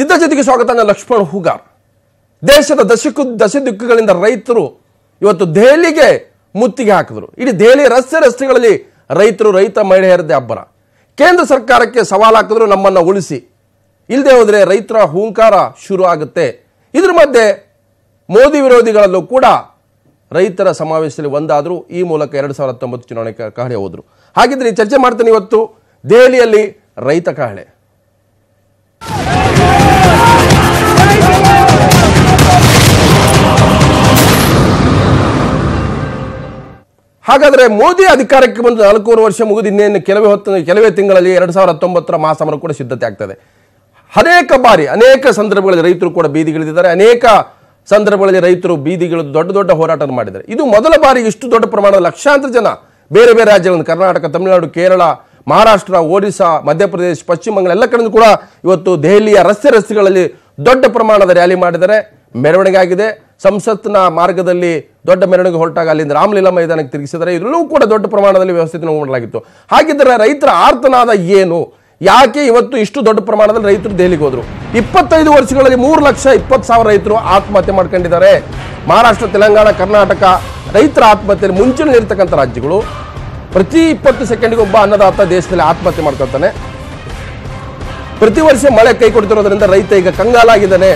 ಜಿದ್ದ ಜೊತೆಗೆ ಸ್ವಾಗತ ನಾನು ಲಕ್ಷ್ಮಣ್ ಹೂಗಾರ್ ದೇಶದ ದಶಕು ದಶ ದಿಕ್ಕುಗಳಿಂದ ರೈತರು ಇವತ್ತು ದೆಹಲಿಗೆ ಮುತ್ತಿಗೆ ಹಾಕಿದ್ರು ಇಡೀ ದೆಹಲಿ ರಸ್ತೆ ರಸ್ತೆಗಳಲ್ಲಿ ರೈತರು ರೈತ ಮಹಿಳೆಯರದೇ ಅಬ್ಬರ ಕೇಂದ್ರ ಸರ್ಕಾರಕ್ಕೆ ಸವಾಲು ಹಾಕಿದ್ರು ನಮ್ಮನ್ನು ಉಳಿಸಿ ಇಲ್ಲದೆ ಹೋದರೆ ರೈತರ ಹೂಂಕಾರ ಶುರು ಆಗುತ್ತೆ ಇದ್ರ ಮಧ್ಯೆ ಮೋದಿ ವಿರೋಧಿಗಳಲ್ಲೂ ಕೂಡ ರೈತರ ಸಮಾವೇಶದಲ್ಲಿ ಒಂದಾದರೂ ಈ ಮೂಲಕ ಎರಡು ಸಾವಿರದ ಹತ್ತೊಂಬತ್ತು ಚುನಾವಣೆ ಕಹಳೆ ಹೋದರು ಹಾಗಿದ್ರೆ ಚರ್ಚೆ ಮಾಡ್ತೇನೆ ಇವತ್ತು ದೆಹಲಿಯಲ್ಲಿ ರೈತ ಕಹಳೆ ಹಾಗಾದರೆ ಮೋದಿ ಅಧಿಕಾರಕ್ಕೆ ಬಂದು ನಾಲ್ಕೂವರೆ ವರ್ಷ ಮುಗಿದು ಇನ್ನೇನು ಕೆಲವೇ ಹೊತ್ತು ಕೆಲವೇ ತಿಂಗಳಲ್ಲಿ ಎರಡು ಸಾವಿರದ ಹತ್ತೊಂಬತ್ತರ ಮಹಾಸಮರ ಕೂಡ ಸಿದ್ಧತೆ ಆಗ್ತದೆ ಅನೇಕ ಬಾರಿ ಅನೇಕ ಸಂದರ್ಭಗಳಲ್ಲಿ ರೈತರು ಕೂಡ ಬೀದಿಗಿಳಿದಿದ್ದಾರೆ ಅನೇಕ ಸಂದರ್ಭಗಳಲ್ಲಿ ರೈತರು ಬೀದಿಗಳು ದೊಡ್ಡ ದೊಡ್ಡ ಹೋರಾಟವನ್ನು ಮಾಡಿದ್ದಾರೆ ಇದು ಮೊದಲ ಬಾರಿ ಇಷ್ಟು ದೊಡ್ಡ ಪ್ರಮಾಣದ ಲಕ್ಷಾಂತರ ಜನ ಬೇರೆ ಬೇರೆ ರಾಜ್ಯಗಳನ್ನು ಕರ್ನಾಟಕ ತಮಿಳುನಾಡು ಕೇರಳ ಮಹಾರಾಷ್ಟ್ರ ಒರಿಸ್ಸಾ ಮಧ್ಯಪ್ರದೇಶ ಪಶ್ಚಿಮ ಬಂಗಾಳ ಎಲ್ಲ ಕಡೆಯೂ ಕೂಡ ಇವತ್ತು ದೆಹಲಿಯ ರಸ್ತೆ ರಸ್ತೆಗಳಲ್ಲಿ ದೊಡ್ಡ ಪ್ರಮಾಣದ ರ್ಯಾಲಿ ಮಾಡಿದರೆ ಮೆರವಣಿಗೆ ಆಗಿದೆ ಸಂಸತ್ನ ಮಾರ್ಗದಲ್ಲಿ ದೊಡ್ಡ ಮೆರವಣಿಗೆ ಹೊರಟಾಗ ಅಲ್ಲಿಂದ ರಾಮಲೀಲಾ ಮೈದಾನಕ್ಕೆ ತಿರುಗಿಸಿದರೆ ಇದರಲ್ಲೂ ಕೂಡ ದೊಡ್ಡ ಪ್ರಮಾಣದಲ್ಲಿ ವ್ಯವಸ್ಥೆ ಮಾಡಲಾಗಿತ್ತು ಹಾಗಿದ್ದರೆ ರೈತರ ಆರ್ತನಾದ ಏನು ಯಾಕೆ ಇವತ್ತು ಇಷ್ಟು ದೊಡ್ಡ ಪ್ರಮಾಣದಲ್ಲಿ ರೈತರು ದೆಹಲಿಗೆ ಹೋದರು ಇಪ್ಪತ್ತೈದು ವರ್ಷಗಳಲ್ಲಿ ಮೂರು ಲಕ್ಷ ಇಪ್ಪತ್ತು ಸಾವಿರ ರೈತರು ಆತ್ಮಹತ್ಯೆ ಮಾಡ್ಕೊಂಡಿದ್ದಾರೆ ಮಹಾರಾಷ್ಟ್ರ ತೆಲಂಗಾಣ ಕರ್ನಾಟಕ ರೈತರ ಆತ್ಮಹತ್ಯೆಯಲ್ಲಿ ಮುಂಚೂಣಿ ರಾಜ್ಯಗಳು ಪ್ರತಿ ಇಪ್ಪತ್ತು ಸೆಕೆಂಡ್ಗೆ ಒಬ್ಬ ಅನ್ನದಾತ ದೇಶದಲ್ಲಿ ಆತ್ಮಹತ್ಯೆ ಮಾಡ್ಕೊಳ್ತಾನೆ ಪ್ರತಿ ವರ್ಷ ಮಳೆ ಕೈ ಕೊಡ್ತಿರೋದ್ರಿಂದ ರೈತ ಈಗ ಕಂಗಾಲಾಗಿದ್ದಾನೆ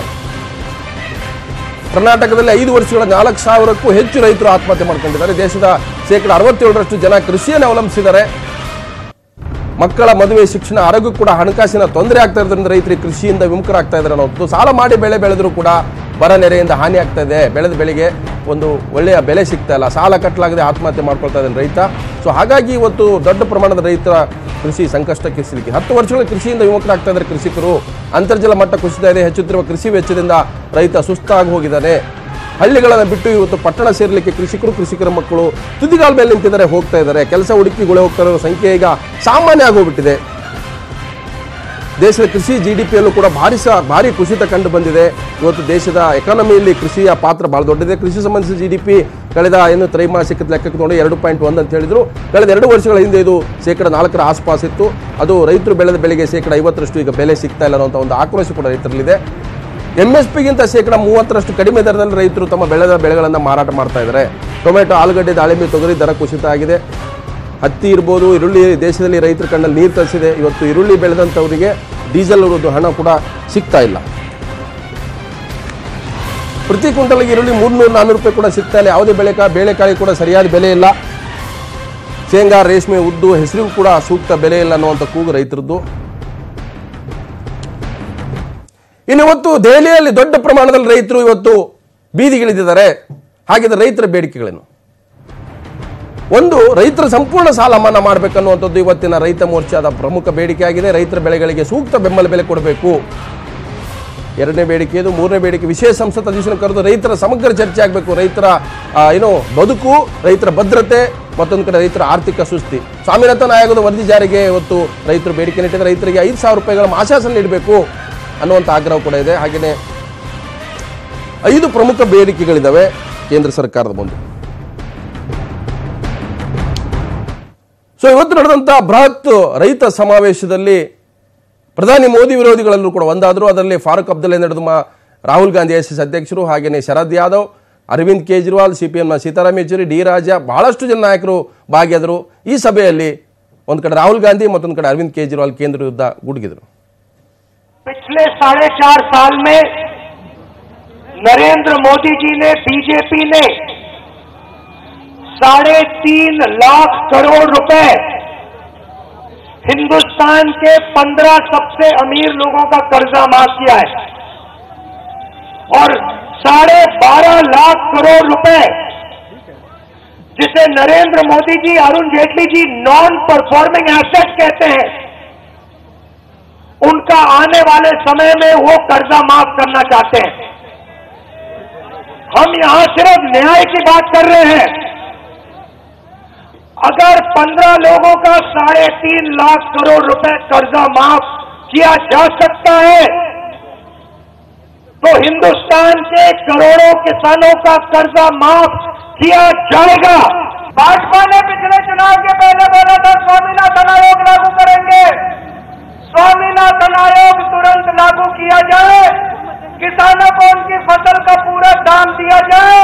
ಕರ್ನಾಟಕದಲ್ಲಿ ಐದು ವರ್ಷಗಳ ನಾಲ್ಕು ಸಾವಿರಕ್ಕೂ ಹೆಚ್ಚು ರೈತರು ಆತ್ಮಹತ್ಯೆ ಮಾಡ್ಕೊಂಡಿದ್ದಾರೆ ದೇಶದ ಶೇಕಡ ಅರವತ್ತೇಳರಷ್ಟು ಜನ ಕೃಷಿಯನ್ನು ಅವಲಂಬಿಸಿದ್ದಾರೆ ಮಕ್ಕಳ ಮದುವೆ ಶಿಕ್ಷಣ ಆರೋಗ್ಯ ಕೂಡ ಹಣಕಾಸಿನ ತೊಂದರೆ ಆಗ್ತಾ ಇರೋದ್ರಿಂದ ರೈತರಿಗೆ ಕೃಷಿಯಿಂದ ವಿಮುಖರಾಗ್ತಾ ಇದ್ದಾರೆ ಅನ್ನೋದು ಸಾಲ ಮಾಡಿ ಬೆಳೆ ಬೆಳೆದರೂ ಕೂಡ ಬರ ನೆರೆಯಿಂದ ಹಾನಿ ಆಗ್ತಾ ಇದೆ ಬೆಳೆದ ಬೆಳೆಗೆ ಒಂದು ಒಳ್ಳೆಯ ಬೆಲೆ ಸಿಗ್ತಾ ಇಲ್ಲ ಸಾಲ ಕಟ್ಟಲಾಗದೆ ಆತ್ಮಹತ್ಯೆ ಮಾಡ್ಕೊಳ್ತಾ ಇದ್ದಾನೆ ರೈತ ಸೊ ಹಾಗಾಗಿ ಇವತ್ತು ದೊಡ್ಡ ಪ್ರಮಾಣದ ರೈತರ ಕೃಷಿ ಸಂಕಷ್ಟಕ್ಕೆ ಸಿಲುಕಿ ಹತ್ತು ವರ್ಷಗಳ ಕೃಷಿಯಿಂದ ವಿಮುಖರಾಗ್ತಾ ಇದ್ದಾರೆ ಕೃಷಿಕರು ಅಂತರ್ಜಲ ಮಟ್ಟ ಕುಸಿತಾ ಇದೆ ಹೆಚ್ಚುತ್ತಿರುವ ಕೃಷಿ ವೆಚ್ಚದಿಂದ ರೈತ ಸುಸ್ತಾಗಿ ಹೋಗಿದ್ದಾನೆ ಹಳ್ಳಿಗಳನ್ನು ಬಿಟ್ಟು ಇವತ್ತು ಪಟ್ಟಣ ಸೇರಲಿಕ್ಕೆ ಕೃಷಿಕರು ಕೃಷಿಕರ ಮಕ್ಕಳು ತುದಿಗಾಲ ಮೇಲೆ ನಿಂತಿದ್ದಾರೆ ಹೋಗ್ತಾ ಇದ್ದಾರೆ ಕೆಲಸ ಹುಡುಕಿ ಗುಳೆ ಹೋಗ್ತಾ ಇರೋ ಸಂಖ್ಯೆ ಈಗ ಸಾಮಾನ್ಯ ಆಗೋಗ್ಬಿಟ್ಟಿದೆ ದೇಶದ ಕೃಷಿ ಜಿ ಡಿ ಪಿಯಲ್ಲೂ ಕೂಡ ಭಾರಿ ಸಹ ಭಾರಿ ಕುಸಿತ ಕಂಡು ಬಂದಿದೆ ಇವತ್ತು ದೇಶದ ಎಕಾನಮಿಯಲ್ಲಿ ಕೃಷಿಯ ಪಾತ್ರ ಭಾಳ ದೊಡ್ಡದಿದೆ ಕೃಷಿ ಸಂಬಂಧಿಸಿದ ಜಿ ಡಿ ಪಿ ಕಳೆದ ಏನು ತ್ರೈಮಾಸಿಕ ಲೆಕ್ಕಕ್ಕೆ ನೋಡಿ ಎರಡು ಪಾಯಿಂಟ್ ಒಂದು ಅಂತ ಹೇಳಿದ್ರು ಕಳೆದ ಎರಡು ವರ್ಷಗಳ ಹಿಂದೆ ಇದು ಶೇಕಡ ನಾಲ್ಕರ ಆಸ್ಪಾಸ್ ಇತ್ತು ಅದು ರೈತರು ಬೆಳೆದ ಬೆಳೆಗೆ ಶೇಕಡ ಐವತ್ತರಷ್ಟು ಈಗ ಬೆಲೆ ಸಿಗ್ತಾ ಇಲ್ಲ ಅನ್ನೋಂಥ ಒಂದು ಆಕ್ರೋಶ ಕೂಡ ರೈತರಲ್ಲಿದೆ ಎಂ ಎಸ್ ಪಿಗಿಂತ ಶೇಕಡ ಮೂವತ್ತರಷ್ಟು ಕಡಿಮೆ ದರದಲ್ಲಿ ರೈತರು ತಮ್ಮ ಬೆಳೆದ ಬೆಳೆಗಳನ್ನು ಮಾರಾಟ ಮಾಡ್ತಾ ಇದ್ದಾರೆ ಟೊಮೆಟೊ ಆಲೂಗಡ್ಡೆ ದಾಳಿಂಬೆ ತೊಗರಿ ದರ ಕುಸಿತ ಆಗಿದೆ ಹತ್ತಿ ಇರ್ಬೋದು ಈರುಳ್ಳಿ ದೇಶದಲ್ಲಿ ರೈತರು ಕಣ್ಣಲ್ಲಿ ನೀರು ತರಿಸಿದೆ ಇವತ್ತು ಈರುಳ್ಳಿ ಬೆಳೆದಂಥವರಿಗೆ ಡೀಸೆಲ್ ಇರೋದು ಹಣ ಕೂಡ ಸಿಗ್ತಾ ಇಲ್ಲ ಪ್ರತಿ ಕ್ವಿಂಟಲ್ಗೆ ಈರುಳ್ಳಿ ಮೂರ್ನೂರು ನಾನ್ನೂರು ರೂಪಾಯಿ ಕೂಡ ಸಿಗ್ತಾ ಇಲ್ಲ ಯಾವುದೇ ಬೆಳೆಕ ಬೇಳೆಕಾಯಿ ಕೂಡ ಸರಿಯಾದ ಬೆಲೆ ಇಲ್ಲ ಶೇಂಗಾ ರೇಷ್ಮೆ ಉದ್ದು ಹೆಸರಿಗೂ ಕೂಡ ಸೂಕ್ತ ಬೆಲೆ ಇಲ್ಲ ಅನ್ನುವಂಥ ಕೂಗು ರೈತರದ್ದು ಇನ್ನು ಇವತ್ತು ದೆಹಲಿಯಲ್ಲಿ ದೊಡ್ಡ ಪ್ರಮಾಣದಲ್ಲಿ ರೈತರು ಇವತ್ತು ಬೀದಿಗಿಳಿದಿದ್ದಾರೆ ಹಾಗಿದ್ರೆ ರೈತರ ಬೇಡಿಕೆಗಳೇನು ಒಂದು ರೈತರ ಸಂಪೂರ್ಣ ಸಾಲ ಮನ್ನಾ ಮಾಡಬೇಕನ್ನುವಂಥದ್ದು ಇವತ್ತಿನ ರೈತ ಮೋರ್ಚಾದ ಪ್ರಮುಖ ಬೇಡಿಕೆಯಾಗಿದೆ ರೈತರ ಬೆಳೆಗಳಿಗೆ ಸೂಕ್ತ ಬೆಂಬಲ ಬೆಲೆ ಕೊಡಬೇಕು ಎರಡನೇ ಬೇಡಿಕೆ ಇದು ಮೂರನೇ ಬೇಡಿಕೆ ವಿಶೇಷ ಸಂಸತ್ ಅಧಿವೇಶನ ಕರೆದು ರೈತರ ಸಮಗ್ರ ಚರ್ಚೆ ಆಗಬೇಕು ರೈತರ ಏನು ಬದುಕು ರೈತರ ಭದ್ರತೆ ಮತ್ತೊಂದು ಕಡೆ ರೈತರ ಆರ್ಥಿಕ ಸುಸ್ತಿ ಸ್ವಾಮಿನಾಥನ್ ಆಯೋಗದ ವರದಿ ಜಾರಿಗೆ ಇವತ್ತು ರೈತರು ಬೇಡಿಕೆ ನೀಡಿದರೆ ರೈತರಿಗೆ ಐದು ಸಾವಿರ ರೂಪಾಯಿಗಳ ಆಶಾಸನ ನೀಡಬೇಕು ಅನ್ನುವಂಥ ಆಗ್ರಹ ಕೂಡ ಇದೆ ಹಾಗೆಯೇ ಐದು ಪ್ರಮುಖ ಬೇಡಿಕೆಗಳಿದ್ದಾವೆ ಕೇಂದ್ರ ಸರ್ಕಾರದ ಮುಂದೆ ಸೊ ಇವತ್ತು ನಡೆದಂಥ ಬೃಹತ್ ರೈತ ಸಮಾವೇಶದಲ್ಲಿ ಪ್ರಧಾನಿ ಮೋದಿ ವಿರೋಧಿಗಳಲ್ಲೂ ಕೂಡ ಒಂದಾದರೂ ಅದರಲ್ಲಿ ಫಾರೂಕ್ ಅಬ್ದುಲ್ಲೇ ನಡೆದು ರಾಹುಲ್ ಗಾಂಧಿ ಎಸ್ ಎಸ್ ಅಧ್ಯಕ್ಷರು ಹಾಗೆಯೇ ಶರದ್ ಯಾದವ್ ಅರವಿಂದ್ ಕೇಜ್ರಿವಾಲ್ ಸಿ ಪಿ ಎಮ್ನ ಸೀತಾರಾಮ್ ಯೆಚೂರಿ ಡಿ ರಾಜ ಬಹಳಷ್ಟು ಜನ ನಾಯಕರು ಭಾಗಿಯಾದರು ಈ ಸಭೆಯಲ್ಲಿ ಒಂದು ಕಡೆ ರಾಹುಲ್ ಗಾಂಧಿ ಮತ್ತೊಂದು ಕಡೆ ಅರವಿಂದ್ ಕೇಜ್ರಿವಾಲ್ ಕೇಂದ್ರ ಯುದ್ಧ ಗುಡುಗಿದರು पिछले साढ़े चार साल में नरेंद्र मोदी जी ने बीजेपी ने साढ़े तीन लाख करोड़ रुपए हिंदुस्तान के पंद्रह सबसे अमीर लोगों का कर्जा माफ किया है और साढ़े बारह लाख करोड़ रुपए जिसे Narendra Modi ji Arun Jaitley ji non performing asset कहते हैं उनका आने वाले समय में वो कर्जा माफ करना चाहते हैं हम यहां सिर्फ न्याय की बात कर रहे हैं अगर पंद्रह लोगों का साढ़े तीन लाख करोड़ रुपए कर्जा माफ किया जा सकता है तो हिंदुस्तान के करोड़ों किसानों का कर्जा माफ किया जाएगा भाजपा ने पिछले चुनाव के पहले बोला था स्वामीनाथन आयोग کیا جائے کسانوں کو ان کی فصل کا پورا دام دیا جائے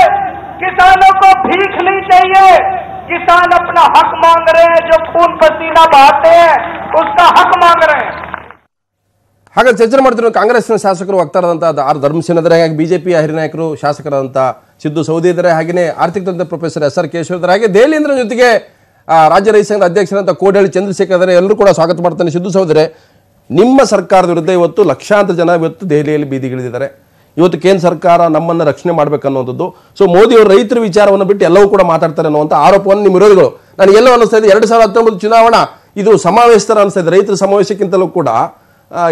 کسانوں کو بھیک भीख چاہیے کسان اپنا حق مانگ رہے ہیں جو خون پسینہ بہاتے ہیں اس کا حق مانگ رہے ہیں ಹಾಗಾದ್ರೆ ಚರ್ಚೆ ಮಾಡ್ತಿರೋ ಕಾಂಗ್ರೆಸ್ನ ಶಾಸಕರು ವಕ್ತಾರದಂತಹ ಆರ್ ಧರ್ಮಸೇನ ಆದರೆ ಹಾಗೆ ಬಿಜೆಪಿ ಹಿರಿಯ ನಾಯಕರು ಶಾಸಕರಾದಂತಹ ಸಿದ್ದು ಸೌದಿ ಇದ್ದಾರೆ ಹಾಗೆಯೇ ಆರ್ಥಿಕ ತಂತ್ರ ಪ್ರೊಫೆಸರ್ ಎಸ್ ಆರ್ ಕೇಶವ್ ಇದ್ದಾರೆ ಹಾಗೆ ದೇಲಿಂದ್ರ ಜೊತೆಗೆ ರಾಜ್ಯ ರೈತ ಸಂಘದ ಅಧ್ಯಕ್ಷರಂತ ಕೋಡಹಳ್ಳಿ ಚಂದ್ರಶೇಖರ್ ಎಲ್ಲರೂ ಕೂಡ ಸ್ವಾಗತ ಮಾಡ್ತಾನೆ ಸಿದ್ದು ಸೌದರೆ ನಿಮ್ಮ ಸರ್ಕಾರದ ವಿರುದ್ಧ ಇವತ್ತು ಲಕ್ಷಾಂತರ ಜನ ಇವತ್ತು ದೆಹಲಿಯಲ್ಲಿ ಬೀದಿಗಿಳಿದಿದ್ದಾರೆ ಇವತ್ತು ಕೇಂದ್ರ ಸರ್ಕಾರ ನಮ್ಮನ್ನು ರಕ್ಷಣೆ ಮಾಡಬೇಕನ್ನುವಂಥದ್ದು ಸೊ ಮೋದಿಯವರು ರೈತರ ವಿಚಾರವನ್ನು ಬಿಟ್ಟು ಎಲ್ಲವೂ ಕೂಡ ಮಾತಾಡ್ತಾರೆ ಅನ್ನುವಂಥ ಆರೋಪವನ್ನು ನಿಮ್ಮ ವಿರೋಧಿಗಳು ನಾನು ಎಲ್ಲೋ ಅನ್ನಿಸ್ತಾ ಇದೆ ಎರಡು ಸಾವಿರದ ಹತ್ತೊಂಬತ್ತು ಚುನಾವಣಾ ಇದು ಸಮಾವೇಶತರ ಅನಿಸ್ತಾ ಇದೆ ರೈತರ ಸಮಾವೇಶಕ್ಕಿಂತಲೂ ಕೂಡ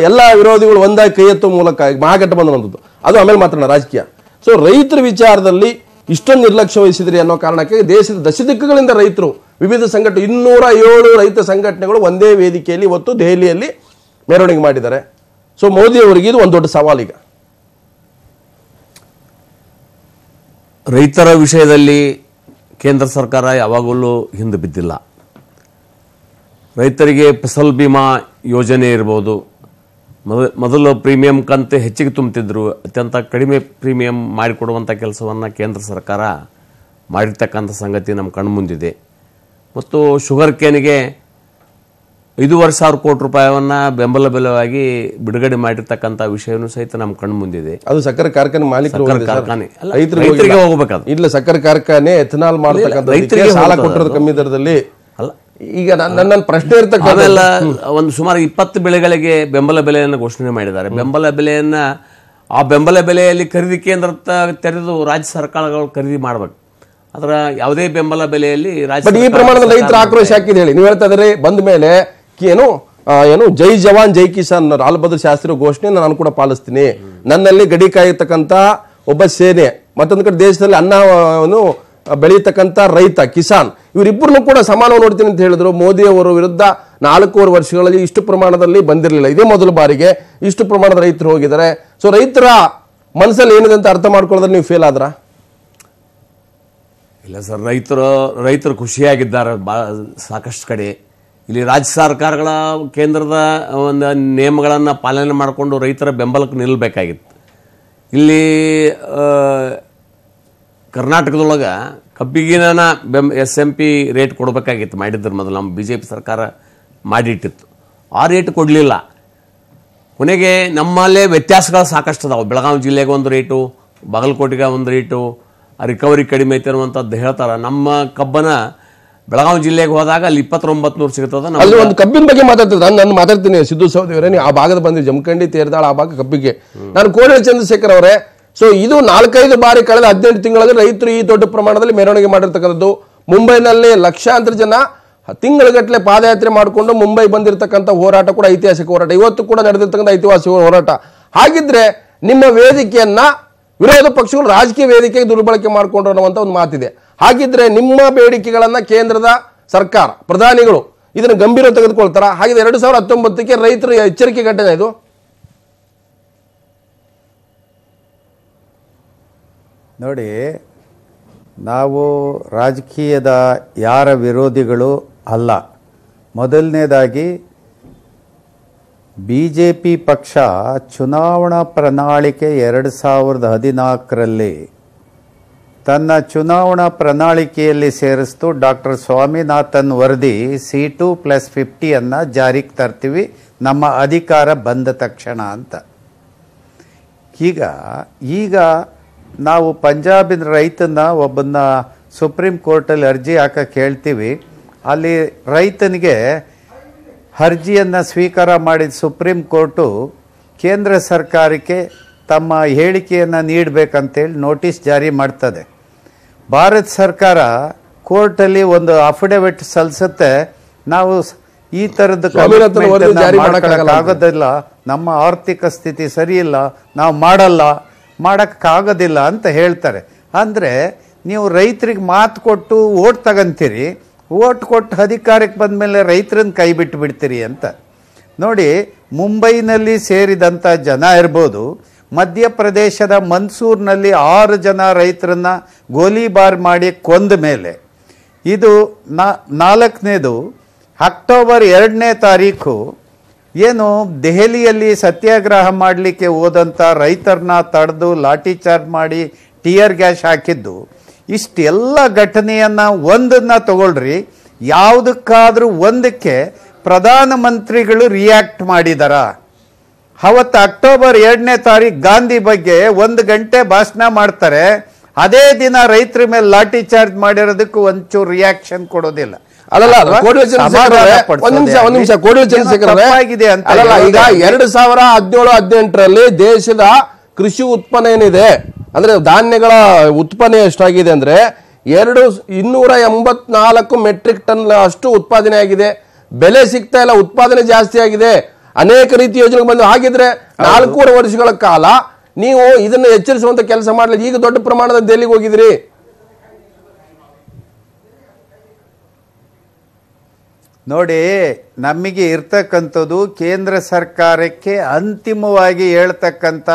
ಎಲ್ಲ ವಿರೋಧಿಗಳು ಒಂದಾಗಿ ಕೈ ಎತ್ತುವ ಮೂಲಕ ಮಹಾಗಠಬಂಧನ ಅನ್ನೋದು ಅದು ಆಮೇಲೆ ಮಾತ್ರ ರಾಜಕೀಯ ಸೊ ರೈತರ ವಿಚಾರದಲ್ಲಿ ಇಷ್ಟೊಂದು ನಿರ್ಲಕ್ಷ್ಯ ವಹಿಸಿದ್ರಿ ಅನ್ನೋ ಕಾರಣಕ್ಕೆ ದೇಶದ ದಶದಿಕ್ಕಗಳಿಂದ ರೈತರು ವಿವಿಧ ಸಂಘಟನೆ ಇನ್ನೂರ ಏಳು ರೈತ ಸಂಘಟನೆಗಳು ಒಂದೇ ವೇದಿಕೆಯಲ್ಲಿ ಇವತ್ತು ದೆಹಲಿಯಲ್ಲಿ ಮೆರವಣಿಗೆ ಮಾಡಿದ್ದಾರೆ ಸೊ ಮೋದಿ ಅವರಿಗೆ ಇದು ಒಂದು ದೊಡ್ಡ ಸವಾಲೀಗ ರೈತರ ವಿಷಯದಲ್ಲಿ ಕೇಂದ್ರ ಸರ್ಕಾರ ಯಾವಾಗಲೂ ಹಿಂದೆ ಬಿದ್ದಿಲ್ಲ ರೈತರಿಗೆ ಫಸಲ್ ಬಿಮಾ ಯೋಜನೆ ಇರ್ಬೋದು ಮೊದಲು ಪ್ರೀಮಿಯಂ ಕಂತು ಹೆಚ್ಚಿಗೆ ತುಂಬುತ್ತಿದ್ದರು ಅತ್ಯಂತ ಕಡಿಮೆ ಪ್ರೀಮಿಯಂ ಮಾಡಿಕೊಡುವಂಥ ಕೆಲಸವನ್ನು ಕೇಂದ್ರ ಸರ್ಕಾರ ಮಾಡಿರ್ತಕ್ಕಂಥ ಸಂಗತಿ ನಮ್ಮ ಕಣ್ಮುಂದಿದೆ ಮತ್ತು ಶುಗರ್ ಕೇನ್ಗೆ ಐದೂವರೆ ಸಾವಿರ ಕೋಟಿ ರೂಪಾಯಿಯನ್ನ ಬೆಂಬಲ ಬೆಲವಾಗಿ ಬಿಡುಗಡೆ ಮಾಡಿರ್ತಕ್ಕಂಥ ವಿಷಯನೂ ಸಹಿತ ನಮ್ಮ ಕಣ್ಣು ಮುಂದಿದೆ ಅದು ಸಕ್ಕರೆ ಕಾರ್ಖಾನೆ ಮಾಲೀಕರು ಕಾರ್ಖಾನೆ ಹೋಗಬೇಕು ಇಲ್ಲ ಸಕ್ಕರೆ ಕಾರ್ಖಾನೆ ಎಥನಾಲ್ ಮಾಡ್ತಕ್ಕಂಥ ರೈತರಿಗೆ ಸಾಲ ಕೊಟ್ಟಿರೋದು ಕಮ್ಮಿ ದರದಲ್ಲಿ ಈಗ ನನ್ನ ಪ್ರಶ್ನೆ ಇರ್ತಕ್ಕಂಥ ಒಂದು ಸುಮಾರು ಇಪ್ಪತ್ತು ಬೆಳೆಗಳಿಗೆ ಬೆಂಬಲ ಬೆಲೆಯನ್ನು ಘೋಷಣೆ ಮಾಡಿದ್ದಾರೆ ಬೆಂಬಲ ಬೆಲೆಯನ್ನ ಆ ಬೆಂಬಲ ಬೆಲೆಯಲ್ಲಿ ಖರೀದಿ ಕೇಂದ್ರ ತೆರೆದು ರಾಜ್ಯ ಸರ್ಕಾರಗಳು ಖರೀದಿ ಮಾಡಬೇಕು ಅದರ ಯಾವುದೇ ಬೆಂಬಲ ಬೆಲೆಯಲ್ಲಿ ರಾಜ್ಯ ಈ ಪ್ರಮಾಣದ ರೈತರ ಆಕ್ರೋಶ ಹಾಕಿದೆ ಹೇಳಿ ನೀವು ಹೇಳ್ತಾ ಇದ್ರೆ ಬಂದ ಮೇಲೆ ಏನು ಏನು ಜೈ ಜವಾನ್ ಜೈ ಕಿಸಾನ್ ರಾಲ್ಬಹದ್ದೂರ್ ಶಾಸ್ತ್ರೀಯ ಘೋಷಣೆ ನಾನು ಕೂಡ ಪಾಲಿಸ್ತೀನಿ ನನ್ನಲ್ಲಿ ಗಡಿ ಕಾಯತಕ್ಕಂಥ ಒಬ್ಬ ಸೇನೆ ಮತ್ತೊಂದು ಕಡೆ ದೇಶದಲ್ಲಿ ಅನ್ನವನ್ನು ಬೆಳೀತಕ್ಕಂಥ ರೈತ ಕಿಸಾನ್ ಇವರಿಬ್ಬರನ್ನು ಕೂಡ ಸಮಾನ ನೋಡ್ತೀನಿ ಅಂತ ಹೇಳಿದ್ರು ಮೋದಿ ಅವರ ವಿರುದ್ಧ ನಾಲ್ಕೂವರೆ ವರ್ಷಗಳಲ್ಲಿ ಇಷ್ಟು ಪ್ರಮಾಣದಲ್ಲಿ ಬಂದಿರಲಿಲ್ಲ ಇದೇ ಮೊದಲ ಬಾರಿಗೆ ಇಷ್ಟು ಪ್ರಮಾಣದ ರೈತರು ಹೋಗಿದ್ದಾರೆ ಸೊ ರೈತರ ಮನಸ್ಸಲ್ಲಿ ಏನಿದೆ ಅಂತ ಅರ್ಥ ಮಾಡ್ಕೊಳ್ಳೋದ್ರೆ ನೀವು ಫೇಲ್ ಆದ್ರ ಇಲ್ಲ ಸರ್ ರೈತರು ರೈತರು ಖುಷಿಯಾಗಿದ್ದಾರೆ ಸಾಕಷ್ಟು ಕಡೆ ಇಲ್ಲಿ ರಾಜ್ಯ ಸರ್ಕಾರಗಳ ಕೇಂದ್ರದ ಒಂದು ನಿಯಮಗಳನ್ನು ಪಾಲನೆ ಮಾಡಿಕೊಂಡು ರೈತರ ಬೆಂಬಲಕ್ಕೆ ನಿಲ್ಲಬೇಕಾಗಿತ್ತು ಇಲ್ಲಿ ಕರ್ನಾಟಕದೊಳಗೆ ಕಬ್ಬಿಗಿನ ಬೆಂ ಎಸ್ ಎಂ ಪಿ ರೇಟ್ ಕೊಡಬೇಕಾಗಿತ್ತು ಮಾಡಿದ್ರ ಮೊದಲು ನಮ್ಮ ಬಿ ಜೆ ಪಿ ಸರ್ಕಾರ ಮಾಡಿಟ್ಟಿತ್ತು ಆ ರೇಟ್ ಕೊಡಲಿಲ್ಲ ಕೊನೆಗೆ ನಮ್ಮಲ್ಲೇ ವ್ಯತ್ಯಾಸಗಳು ಸಾಕಷ್ಟು ಅದಾವೆ ಬೆಳಗಾವಿ ಜಿಲ್ಲೆಗೆ ಒಂದು ರೇಟು ಬಾಗಲಕೋಟೆಗೆ ಒಂದು ರೇಟು ರಿಕವರಿ ಕಡಿಮೆ ಐತೆ ಅನ್ನುವಂಥದ್ದು ಹೇಳ್ತಾರೆ ನಮ್ಮ ಕಬ್ಬನ್ನು ಬೆಳಗಾವಿ ಜಿಲ್ಲೆಗೆ ಹೋದಾಗ ಅಲ್ಲಿ ಇಪ್ಪತ್ತೊಂಬತ್ತು ನೂರು ಸಿಗ್ತದ ಅಲ್ಲಿ ಒಂದು ಕಬ್ಬಿನ ಬಗ್ಗೆ ಮಾತಾಡ್ತಿದ್ರು ನಾನು ನಾನು ಮಾತಾಡ್ತೀನಿ ಸಿದ್ದು ಸೌದಿಯವರೇ ನೀವು ಆ ಭಾಗದ ಬಂದಿದ್ದು ಜಮಖಂಡಿ ತೇರ್ದಾಳ ಆ ಭಾಗ ಕಬ್ಬಿಗೆ ನಾನು ಕೋಳಿ ಚಂದ್ರಶೇಖರ್ ಅವರೇ ಸೊ ಇದು ನಾಲ್ಕೈದು ಬಾರಿ ಕಳೆದ ಹದಿನೆಂಟು ತಿಂಗಳಲ್ಲಿ ರೈತರು ಈ ದೊಡ್ಡ ಪ್ರಮಾಣದಲ್ಲಿ ಮೆರವಣಿಗೆ ಮಾಡಿರ್ತಕ್ಕಂಥದ್ದು ಮುಂಬೈನಲ್ಲಿ ಲಕ್ಷಾಂತರ ಜನ ತಿಂಗಳಗಟ್ಟಲೆ ಪಾದಯಾತ್ರೆ ಮಾಡಿಕೊಂಡು ಮುಂಬೈ ಬಂದಿರತಕ್ಕಂಥ ಹೋರಾಟ ಕೂಡ ಐತಿಹಾಸಿಕ ಹೋರಾಟ ಇವತ್ತು ಕೂಡ ನಡೆದಿರ್ತಕ್ಕಂಥ ಐತಿಹಾಸಿಕ ಹೋರಾಟ ಹಾಗಿದ್ರೆ ನಿಮ್ಮ ವೇದಿಕೆಯನ್ನ ವಿರೋಧ ಪಕ್ಷಗಳು ರಾಜಕೀಯ ವೇದಿಕೆಗೆ ದುರ್ಬಳಕೆ ಮಾಡಿಕೊಂಡ್ರು ಅನ್ನುವಂಥ ಒಂದು ಮಾತಿದೆ ಹಾಗಿದ್ರೆ ನಿಮ್ಮ ಬೇಡಿಕೆಗಳನ್ನು ಕೇಂದ್ರದ ಸರ್ಕಾರ ಪ್ರಧಾನಿಗಳು ಇದನ್ನು ಗಂಭೀರ ತೆಗೆದುಕೊಳ್ತಾರ ಹಾಗಿದ್ರೆ ಎರಡು ಸಾವಿರದ ಹತ್ತೊಂಬತ್ತಕ್ಕೆ ರೈತರು ಎಚ್ಚರಿಕೆ ಘಟನೆ ಇದು ನೋಡಿ ನಾವು ರಾಜಕೀಯದ ಯಾರ ವಿರೋಧಿಗಳು ಅಲ್ಲ ಮೊದಲನೇದಾಗಿ ಬಿ ಜೆ ಪಿ ಪಕ್ಷ ಚುನಾವಣಾ ಪ್ರಣಾಳಿಕೆ ಎರಡು ಸಾವಿರದ ಹದಿನಾಲ್ಕರಲ್ಲಿ ತನ್ನ ಚುನಾವಣಾ ಪ್ರಣಾಳಿಕೆಯಲ್ಲಿ ಸೇರಿಸ್ತು ಡಾಕ್ಟರ್ ಸ್ವಾಮಿನಾಥನ್ ವರದಿ ಸಿ ಟು ಪ್ಲಸ್ ಫಿಫ್ಟಿಯನ್ನು ಜಾರಿಗೆ ತರ್ತೀವಿ ನಮ್ಮ ಅಧಿಕಾರ ಬಂದ ತಕ್ಷಣ ಅಂತ ಈಗ ಈಗ ನಾವು ಪಂಜಾಬಿನ ರೈತನ ಒಬ್ಬನ ಸುಪ್ರೀಂ ಕೋರ್ಟಲ್ಲಿ ಅರ್ಜಿ ಹಾಕಕ್ಕೆ ಹೇಳ್ತೀವಿ ಅಲ್ಲಿ ರೈತನಿಗೆ ಅರ್ಜಿಯನ್ನು ಸ್ವೀಕಾರ ಮಾಡಿದ ಸುಪ್ರೀಂ ಕೋರ್ಟು ಕೇಂದ್ರ ಸರ್ಕಾರಕ್ಕೆ ತಮ್ಮ ಹೇಳಿಕೆಯನ್ನು ನೀಡಬೇಕಂತೇಳಿ ನೋಟಿಸ್ ಜಾರಿ ಮಾಡ್ತದೆ ಭಾರತ ಸರ್ಕಾರ ಕೋರ್ಟಲ್ಲಿ ಒಂದು ಅಫಿಡವಿಟ್ ಸಲ್ಲಿಸುತ್ತೆ ನಾವು ಈ ಥರದ ಆಗೋದಿಲ್ಲ ನಮ್ಮ ಆರ್ಥಿಕ ಸ್ಥಿತಿ ಸರಿಯಿಲ್ಲ ನಾವು ಮಾಡಲ್ಲ ಮಾಡೋಕ್ಕಾಗೋದಿಲ್ಲ ಅಂತ ಹೇಳ್ತಾರೆ ಅಂದರೆ ನೀವು ರೈತರಿಗೆ ಮಾತು ಕೊಟ್ಟು ಓಟ್ ತಗೊಂತೀರಿ ಓಟ್ ಕೊಟ್ಟು ಅಧಿಕಾರಕ್ಕೆ ಬಂದ ಮೇಲೆ ರೈತರನ್ನ ಕೈ ಬಿಟ್ಟು ಬಿಡ್ತೀರಿ ಅಂತ ನೋಡಿ ಮುಂಬೈನಲ್ಲಿ ಸೇರಿದಂಥ ಜನ ಇರ್ಬೋದು ಮಧ್ಯಪ್ರದೇಶದ ಮನ್ಸೂರ್ನಲ್ಲಿ ಆರು ಜನ ರೈತರನ್ನ ಗೋಲಿಬಾರ್ ಮಾಡಿ ಕೊಂದ ಮೇಲೆ ಇದು ನಾಲ್ಕನೇದು ಅಕ್ಟೋಬರ್ ಎರಡನೇ ತಾರೀಕು ಏನು ದೆಹಲಿಯಲ್ಲಿ ಸತ್ಯಾಗ್ರಹ ಮಾಡಲಿಕ್ಕೆ ಹೋದಂಥ ರೈತರನ್ನ ತಡೆದು ಲಾಠಿ ಚಾರ್ಜ್ ಮಾಡಿ ಟಿಯರ್ ಗ್ಯಾಸ್ ಹಾಕಿದ್ದು ಇಷ್ಟೆಲ್ಲ ಘಟನೆಯನ್ನು ಒಂದನ್ನು ತಗೊಳ್ರಿ ಯಾವುದಕ್ಕಾದರೂ ಒಂದಕ್ಕೆ ಪ್ರಧಾನಮಂತ್ರಿಗಳು ರಿಯಾಕ್ಟ್ ಮಾಡಿದಾರ ಅವತ್ತು ಅಕ್ಟೋಬರ್ ಎರಡನೇ ತಾರೀಕು ಗಾಂಧಿ ಬಗ್ಗೆ ಒಂದು ಗಂಟೆ ಭಾಷಣ ಮಾಡ್ತಾರೆ ಅದೇ ದಿನ ರೈತರ ಮೇಲೆ ಲಾಠಿ ಚಾರ್ಜ್ ಮಾಡಿರೋದಕ್ಕೂ ಒಂಚೂರು ರಿಯಾಕ್ಷನ್ ಕೊಡೋದಿಲ್ಲ ಅಲ್ಲಲ್ಲ ಈಗ ಎರಡು ಸಾವಿರ ಹದಿನೇಳು ಹದಿನೆಂಟರಲ್ಲಿ ದೇಶದ ಕೃಷಿ ಉತ್ಪನ್ನ ಏನಿದೆ ಅಂದ್ರೆ ಧಾನ್ಯಗಳ ಉತ್ಪನ್ನ ಎಷ್ಟಾಗಿದೆ ಅಂದ್ರೆ ಎರಡು ಇನ್ನೂರ ಎಂಬತ್ನಾಲ್ಕು ಮೆಟ್ರಿಕ್ ಟನ್ ಅಷ್ಟು ಉತ್ಪಾದನೆ ಆಗಿದೆ ಬೆಲೆ ಸಿಗ್ತಾ ಇಲ್ಲ ಉತ್ಪಾದನೆ ಜಾಸ್ತಿ ಆಗಿದೆ ಅನೇಕ ರೀತಿ ಯೋಜನೆ ಬಂದು ಹಾಗಿದ್ರೆ ನಾಲ್ಕೂರು ವರ್ಷಗಳ ಕಾಲ ನೀವು ಇದನ್ನು ಎಚ್ಚರಿಸುವಂಥ ಕೆಲಸ ಮಾಡಲಿ ಈಗ ದೊಡ್ಡ ಪ್ರಮಾಣದ ದೆಲ್ಲಿಗೆ ಹೋಗಿದ್ರಿ ನೋಡಿ ನಮಗೆ ಇರ್ತಕ್ಕಂಥದ್ದು ಕೇಂದ್ರ ಸರ್ಕಾರಕ್ಕೆ ಅಂತಿಮವಾಗಿ ಹೇಳ್ತಕ್ಕಂಥ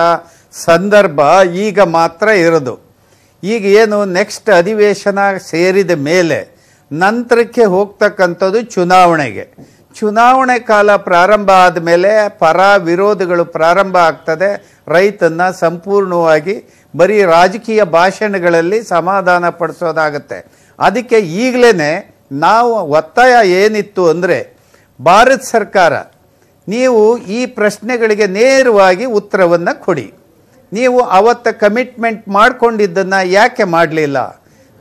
ಸಂದರ್ಭ ಈಗ ಮಾತ್ರ ಇರೋದು ಈಗ ಏನು ನೆಕ್ಸ್ಟ್ ಅಧಿವೇಶನ ಸೇರಿದ ಮೇಲೆ ನಂತರಕ್ಕೆ ಹೋಗ್ತಕ್ಕಂಥದ್ದು ಚುನಾವಣೆಗೆ ಚುನಾವಣೆ ಕಾಲ ಪ್ರಾರಂಭ ಆದಮೇಲೆ ಪರ ವಿರೋಧಗಳು ಪ್ರಾರಂಭ ಆಗ್ತದೆ ರೈತನ್ನು ಸಂಪೂರ್ಣವಾಗಿ ಬರೀ ರಾಜಕೀಯ ಭಾಷಣಗಳಲ್ಲಿ ಸಮಾಧಾನ ಪಡಿಸೋದಾಗತ್ತೆ ಅದಕ್ಕೆ ಈಗಲೇ ನಾವು ಒತ್ತಾಯ ಏನಿತ್ತು ಅಂದರೆ ಭಾರತ ಸರ್ಕಾರ ನೀವು ಈ ಪ್ರಶ್ನೆಗಳಿಗೆ ನೇರವಾಗಿ ಉತ್ತರವನ್ನು ಕೊಡಿ ನೀವು ಅವತ್ತ ಕಮಿಟ್ಮೆಂಟ್ ಮಾಡಿಕೊಂಡಿದ್ದನ್ನು ಯಾಕೆ ಮಾಡಲಿಲ್ಲ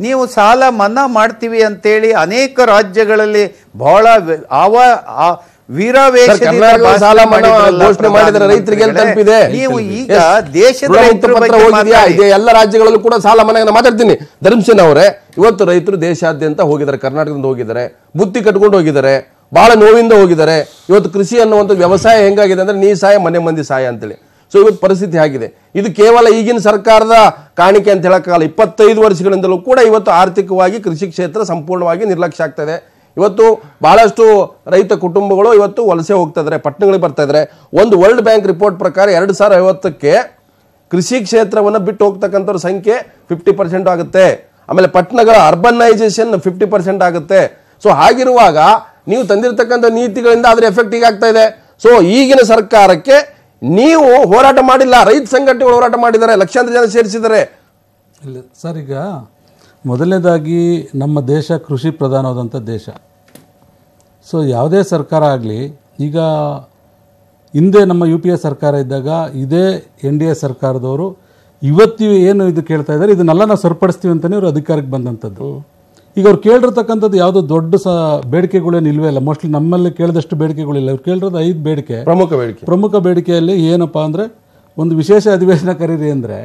ನೀವು ಸಾಲ ಮನ್ನಾ ಮಾಡ್ತೀವಿ ಅಂತೇಳಿ ಅನೇಕ ರಾಜ್ಯಗಳಲ್ಲಿ ಬಹಳ ಆವ ಸಾಲ ಘೋಷಣೆ ರೈತರಿಗೆ ತಲುಪಿದೆ ಎಲ್ಲ ರಾಜ್ಯಗಳಲ್ಲೂ ಕೂಡ ಸಾಲ ಮನೆ ಮಾತಾಡ್ತೀನಿ ಧರ್ಮಸೇನ ಅವರೇ ಇವತ್ತು ರೈತರು ದೇಶಾದ್ಯಂತ ಹೋಗಿದ್ದಾರೆ ಕರ್ನಾಟಕದಿಂದ ಹೋಗಿದ್ದಾರೆ ಬುತ್ತಿ ಕಟ್ಕೊಂಡು ಹೋಗಿದ್ದಾರೆ ಬಹಳ ನೋವಿಂದ ಹೋಗಿದ್ದಾರೆ ಇವತ್ತು ಕೃಷಿ ಅನ್ನುವಂತ ವ್ಯವಸಾಯ ಹೆಂಗಾಗಿದೆ ಅಂದ್ರೆ ನೀ ಸಾಯ ಮನೆ ಮಂದಿ ಸಾಯ ಅಂತೇಳಿ ಸೊ ಇವತ್ತು ಪರಿಸ್ಥಿತಿ ಆಗಿದೆ ಇದು ಕೇವಲ ಈಗಿನ ಸರ್ಕಾರದ ಕಾಣಿಕೆ ಅಂತ ಹೇಳಕ್ಕಾಗಲ್ಲ ಇಪ್ಪತ್ತೈದು ವರ್ಷಗಳಿಂದಲೂ ಕೂಡ ಇವತ್ತು ಆರ್ಥಿಕವಾಗಿ ಕೃಷಿ ಕ್ಷೇತ್ರ ಸಂಪೂರ್ಣವಾಗಿ ನಿರ್ಲಕ್ಷ್ಯ ಆಗ್ತದೆ ಇವತ್ತು ಬಹಳಷ್ಟು ರೈತ ಕುಟುಂಬಗಳು ಇವತ್ತು ವಲಸೆ ಹೋಗ್ತಾ ಇದ್ದಾರೆ ಪಟ್ಟಣಗಳಿಗೆ ಬರ್ತಾ ಇದ್ದಾರೆ ಒಂದು ವರ್ಲ್ಡ್ ಬ್ಯಾಂಕ್ ರಿಪೋರ್ಟ್ ಪ್ರಕಾರ ಎರಡು ಸಾವಿರ ಐವತ್ತಕ್ಕೆ ಕೃಷಿ ಕ್ಷೇತ್ರವನ್ನು ಬಿಟ್ಟು ಹೋಗ್ತಕ್ಕಂಥವ್ರ ಸಂಖ್ಯೆ ಫಿಫ್ಟಿ ಪರ್ಸೆಂಟ್ ಆಗುತ್ತೆ ಆಮೇಲೆ ಪಟ್ಟಣಗಳ ಅರ್ಬನೈಸೇಷನ್ ಫಿಫ್ಟಿ ಪರ್ಸೆಂಟ್ ಆಗುತ್ತೆ ಸೊ ಹಾಗಿರುವಾಗ ನೀವು ತಂದಿರತಕ್ಕಂಥ ನೀತಿಗಳಿಂದ ಅದ್ರ ಎಫೆಕ್ಟ್ ಆಗ್ತಾ ಇದೆ ಸೊ ಈಗಿನ ಸರ್ಕಾರಕ್ಕೆ ನೀವು ಹೋರಾಟ ಮಾಡಿಲ್ಲ ರೈತ ಸಂಘಟನೆಗಳು ಹೋರಾಟ ಮಾಡಿದ್ದಾರೆ ಲಕ್ಷಾಂತರ ಜನ ಸೇರಿಸಿದ್ದಾರೆ ಇಲ್ಲ ಸರ್ ಈಗ ಮೊದಲನೇದಾಗಿ ನಮ್ಮ ದೇಶ ಕೃಷಿ ಪ್ರಧಾನವಾದಂಥ ದೇಶ ಸೊ ಯಾವುದೇ ಸರ್ಕಾರ ಆಗಲಿ ಈಗ ಹಿಂದೆ ನಮ್ಮ ಯು ಪಿ ಎ ಸರ್ಕಾರ ಇದ್ದಾಗ ಇದೇ ಎನ್ ಡಿ ಎ ಸರ್ಕಾರದವರು ಇವತ್ತಿ ಏನು ಇದು ಕೇಳ್ತಾ ಇದ್ದಾರೆ ಇದನ್ನೆಲ್ಲ ನಾವು ಸರಿಪಡಿಸ್ತೀವಿ ಅಂತಲೇ ಇವರು ಅಧಿಕಾರಕ್ಕೆ ಬಂದಂಥದ್ದು ಈಗ ಅವ್ರು ಕೇಳಿರ್ತಕ್ಕಂಥದ್ದು ಯಾವುದೋ ದೊಡ್ಡ ಸ ಬೇಡಿಕೆಗಳೇನು ಇಲ್ವೇ ಇಲ್ಲ ಮೋಸ್ಟ್ಲಿ ನಮ್ಮಲ್ಲಿ ಕೇಳಿದಷ್ಟು ಬೇಡಿಕೆಗಳಿಲ್ಲ ಅವ್ರು ಕೇಳಿರೋದು ಐದು ಬೇಡಿಕೆ ಪ್ರಮುಖ ಬೇಡಿಕೆ ಪ್ರಮುಖ ಬೇಡಿಕೆಯಲ್ಲಿ ಏನಪ್ಪ ಅಂದರೆ ಒಂದು ವಿಶೇಷ ಅಧಿವೇಶನ ಕರೀರಿ ಅಂದರೆ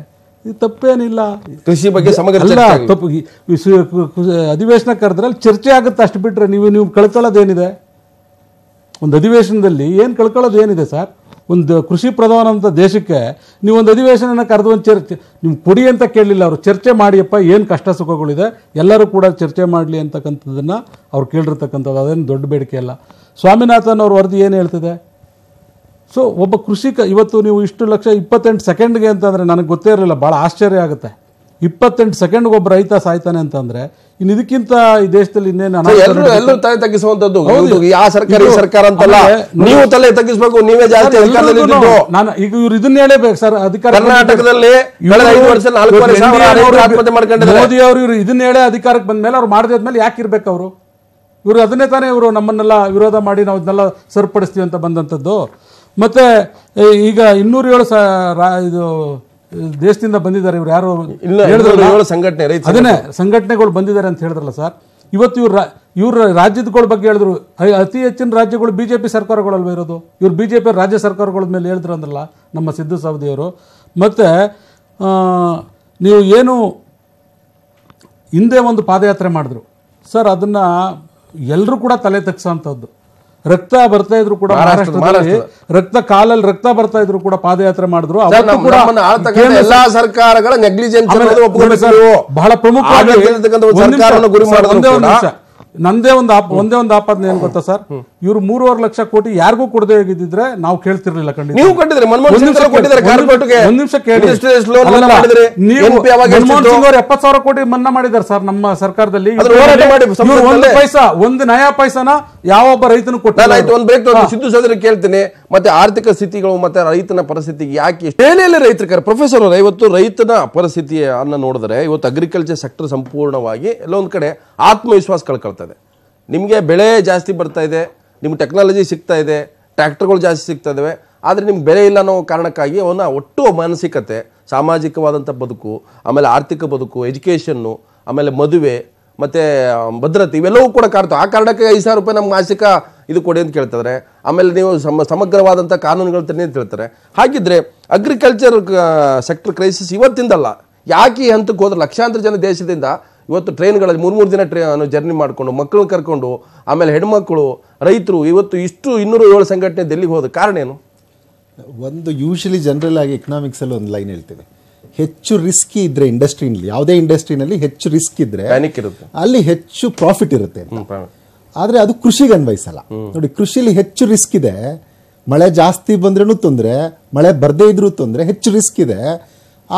ತಪ್ಪೇನಿಲ್ಲ ಕೃಷಿ ಬಗ್ಗೆ ಸಮಗ್ರ ತಪ್ಪು ಅಧಿವೇಶನ ಕರೆದ್ರಲ್ಲಿ ಚರ್ಚೆ ಆಗುತ್ತೆ ಅಷ್ಟು ಬಿಟ್ಟರೆ ನೀವು ನೀವು ಕಳ್ಕೊಳ್ಳೋದೇನಿದೆ ಒಂದು ಅಧಿವೇಶನದಲ್ಲಿ ಏನು ಕಳ್ಕೊಳ್ಳೋದು ಏನಿದೆ ಸರ್ ಒಂದು ಕೃಷಿ ಪ್ರಧಾನವಂಥ ದೇಶಕ್ಕೆ ನೀವೊಂದು ಅಧಿವೇಶನ ಕರೆದು ಒಂದು ಚರ್ಚೆ ನಿಮ್ಮ ಕೊಡಿ ಅಂತ ಕೇಳಲಿಲ್ಲ ಅವರು ಚರ್ಚೆ ಮಾಡಿಯಪ್ಪ ಏನು ಕಷ್ಟ ಸುಖಗಳಿದೆ ಎಲ್ಲರೂ ಕೂಡ ಚರ್ಚೆ ಮಾಡಲಿ ಅಂತಕ್ಕಂಥದ್ದನ್ನು ಅವ್ರು ಕೇಳಿರ್ತಕ್ಕಂಥದ್ದು ಅದೇನು ದೊಡ್ಡ ಬೇಡಿಕೆ ಅಲ್ಲ ಸ್ವಾಮಿನಾಥನ್ ಅವ್ರ ವರದಿ ಏನು ಹೇಳ್ತಿದೆ ಸೊ ಒಬ್ಬ ಕೃಷಿಕ ಇವತ್ತು ನೀವು ಇಷ್ಟು ಲಕ್ಷ ಇಪ್ಪತ್ತೆಂಟು ಸೆಕೆಂಡ್ಗೆ ಅಂತಂದರೆ ನನಗೆ ಗೊತ್ತೇ ಇರಲಿಲ್ಲ ಭಾಳ ಆಶ್ಚರ್ಯ ಆಗುತ್ತೆ ಇಪ್ಪತ್ತೆಂಟು ಸೆಕೆಂಡ್ಗೆ ಒಬ್ಬ ರೈತ ಸಾಯ್ತಾನೆ ಅಂತಂದ್ರೆ ಇನ್ನು ಇದಕ್ಕಿಂತ ಈ ದೇಶದಲ್ಲಿ ಇನ್ನೇನು ಎಲ್ಲರೂ ತಲೆ ತಗ್ಗಿಸುವಂತದ್ದು ಆ ಸರ್ಕಾರ ಸರ್ಕಾರ ಅಂತಲ್ಲ ನೀವು ತಲೆ ನೀವೇ ನಾನು ಈಗ ಇವ್ರು ಇದನ್ನ ಹೇಳಬೇಕು ಸರ್ ಅಧಿಕಾರ ಕರ್ನಾಟಕದಲ್ಲಿ ಮೋದಿ ಅವರು ಇವ್ರು ಇದನ್ನ ಹೇಳೇ ಅಧಿಕಾರಕ್ಕೆ ಬಂದ ಮೇಲೆ ಅವ್ರು ಮಾಡಿದ ಮೇಲೆ ಯಾಕೆ ಇರ್ಬೇಕು ಅವರು ಇವರು ಅದನ್ನೇ ತಾನೇ ಇವರು ನಮ್ಮನ್ನೆಲ್ಲ ವಿರೋಧ ಮಾಡಿ ನಾವು ಇದನ್ನೆಲ್ಲ ಸರಿಪಡಿಸ್ತೀವಿ ಅಂತ ಬಂದಂಥದ್ದು ಮತ್ತು ಈಗ ಇನ್ನೂರೇಳು ಸ ಇದು ದೇಶದಿಂದ ಬಂದಿದ್ದಾರೆ ಇವ್ರು ಯಾರು ಹೇಳಿದ್ರು ಸಂಘಟನೆ ಅದನ್ನೇ ಸಂಘಟನೆಗಳು ಬಂದಿದ್ದಾರೆ ಅಂತ ಹೇಳಿದ್ರಲ್ಲ ಸರ್ ಇವತ್ತು ಇವ್ರ ಇವ್ರ ರಾಜ್ಯದಗಳ ಬಗ್ಗೆ ಹೇಳಿದ್ರು ಅತಿ ಹೆಚ್ಚಿನ ರಾಜ್ಯಗಳು ಬಿ ಜೆ ಪಿ ಸರ್ಕಾರಗಳಲ್ವ ಇರೋದು ಇವ್ರು ಬಿ ಜೆ ಪಿ ರಾಜ್ಯ ಸರ್ಕಾರಗಳ ಮೇಲೆ ಹೇಳಿದ್ರು ಅಂದ್ರಲ್ಲ ನಮ್ಮ ಸಿದ್ದು ಸವದಿಯವರು ಮತ್ತು ನೀವು ಏನು ಹಿಂದೆ ಒಂದು ಪಾದಯಾತ್ರೆ ಮಾಡಿದ್ರು ಸರ್ ಅದನ್ನು ಎಲ್ಲರೂ ಕೂಡ ತಲೆ ತಗ್ಸೋ ಅಂಥದ್ದು ರಕ್ತ ಬರ್ತಾ ಇದ್ರು ಕೂಡ ಮಹಾರಾಷ್ಟ್ರದಲ್ಲಿ ರಕ್ತ ಕಾಲಲ್ಲಿ ರಕ್ತ ಬರ್ತಾ ಇದ್ರು ಕೂಡ ಪಾದಯಾತ್ರೆ ಮಾಡಿದ್ರು ಎಲ್ಲಾ ಸರ್ಕಾರಗಳ ನೆಗ್ಲಿಜೆನ್ಸ್ ಬಹಳ ಪ್ರಮುಖ ಒಂದೇ ಒಂದು ಆಪಾದನೆ ಏನ್ ಗೊತ್ತಾ ಸರ್ ಇವರು ಮೂರುವರೆ ಲಕ್ಷ ಕೋಟಿ ಯಾರಿಗೂ ಕೊಡದೆ ಹೋಗಿದ್ದಿದ್ರೆ ನಾವು ಕೇಳ್ತಿರ್ಲಿಲ್ಲ ಖಂಡಿತ ನೀವು ನಿಮಿಷ ಸಾವಿರ ಕೋಟಿ ಮನ್ನಾ ಮಾಡಿದ್ದಾರೆ ಸರ್ ನಮ್ಮ ಸರ್ಕಾರದಲ್ಲಿ ಒಂದು ಪೈಸಾ ಒಂದು ನಯಾ ಪೈಸಾನ ಯಾವೊಬ್ಬ ರೈತನು ಕೊಟ್ಟಿಲ್ಲ ಆಯ್ತು ಒಂದು ಬ್ರೇಕ್ ಸಿದ್ದು ಸೋದರ ಕೇಳ್ತೇನೆ ಮತ್ತೆ ಆರ್ಥಿಕ ಸ್ಥಿತಿಗಳು ಮತ್ತೆ ರೈತನ ಪರಿಸ್ಥಿತಿ ಯಾಕೆ ಶೈಲಿಯಲ್ಲಿ ರೈತರ ಪ್ರೊಫೆಸರ್ ಅವರು ಇವತ್ತು ರೈತನ ಪರಿಸ್ಥಿತಿ ಅನ್ನ ನೋಡಿದ್ರೆ ಇವತ್ತು ಅಗ್ರಿಕಲ್ಚರ್ ಸೆಕ್ಟರ್ ಸಂಪೂರ್ಣವಾಗಿ ಎಲ್ಲೊಂದ್ ಕಡೆ ಆತ್ಮವಿಶ್ವಾಸ ಕಳ್ಕೊಳ್ತದೆ ನಿಮಗೆ ಬೆಳೆ ಜಾಸ್ತಿ ಬರ್ತಾ ಇದೆ ನಿಮ್ಮ ಟೆಕ್ನಾಲಜಿ ಸಿಗ್ತಾ ಇದೆ ಟ್ರ್ಯಾಕ್ಟರ್ಗಳು ಜಾಸ್ತಿ ಸಿಗ್ತಾ ಇದ್ದಾವೆ ಆದರೆ ನಿಮ್ಗೆ ಬೆಲೆ ಇಲ್ಲ ಅನ್ನೋ ಕಾರಣಕ್ಕಾಗಿ ಅವನ ಒಟ್ಟು ಮಾನಸಿಕತೆ ಸಾಮಾಜಿಕವಾದಂಥ ಬದುಕು ಆಮೇಲೆ ಆರ್ಥಿಕ ಬದುಕು ಎಜುಕೇಷನ್ನು ಆಮೇಲೆ ಮದುವೆ ಮತ್ತು ಭದ್ರತೆ ಇವೆಲ್ಲವೂ ಕೂಡ ಕಾಡ್ತು ಆ ಕಾರಣಕ್ಕೆ ಐದು ಸಾವಿರ ರೂಪಾಯಿ ನಮ್ಮ ಮಾಸಿಕ ಇದು ಕೊಡಿ ಅಂತ ಕೇಳ್ತಾರೆ ಆಮೇಲೆ ನೀವು ಸಮ ಸಮಗ್ರವಾದಂಥ ಕಾನೂನುಗಳು ತನ್ನಿ ಅಂತ ಹೇಳ್ತಾರೆ ಹಾಗಿದ್ದರೆ ಅಗ್ರಿಕಲ್ಚರ್ ಸೆಕ್ಟರ್ ಕ್ರೈಸಿಸ್ ಇವತ್ತಿಂದಲ್ಲ ಯಾಕೆ ಈ ಹಂತಕ್ಕೆ ಹೋದ್ರೆ ಲಕ್ಷಾಂತರ ಜನ ದೇಶದಿಂದ ಇವತ್ತು ಟ್ರೈನ್ಗಳಲ್ಲಿ ಮೂರು ಮೂರು ದಿನ ಟ್ರೈನ್ ಜರ್ನಿ ಮಾಡಿಕೊಂಡು ಮಕ್ಕಳನ್ನ ಕರ್ಕೊಂಡು ಆಮೇಲೆ ಹೆಣ್ಮಕ್ಳು ರೈತರು ಇವತ್ತು ಇಷ್ಟು ಇನ್ನೂರು ಏಳು ಸಂಘಟನೆ ಡೆಲ್ಲಿಗೆ ಹೋದ ಕಾರಣ ಏನು ಒಂದು ಯೂಶಲಿ ಜನರಲ್ ಆಗಿ ಎಕನಾಮಿಕ್ಸಲ್ಲಿ ಒಂದು ಲೈನ್ ಹೇಳ್ತೇವೆ ಹೆಚ್ಚು ರಿಸ್ಕ್ ಇದ್ರೆ ಇಂಡಸ್ಟ್ರಿನಲ್ಲಿ ಯಾವುದೇ ಇಂಡಸ್ಟ್ರಿನಲ್ಲಿ ಹೆಚ್ಚು ರಿಸ್ಕ್ ಇದ್ರೆ ಇರುತ್ತೆ ಅಲ್ಲಿ ಹೆಚ್ಚು ಪ್ರಾಫಿಟ್ ಇರುತ್ತೆ ಆದರೆ ಅದು ಕೃಷಿಗೆ ಅನ್ವಯಿಸಲ್ಲ ನೋಡಿ ಕೃಷಿಲಿ ಹೆಚ್ಚು ರಿಸ್ಕ್ ಇದೆ ಮಳೆ ಜಾಸ್ತಿ ಬಂದ್ರೂ ತೊಂದರೆ ಮಳೆ ಬರದೇ ಇದ್ರೂ ತೊಂದರೆ ಹೆಚ್ಚು ರಿಸ್ಕ್ ಇದೆ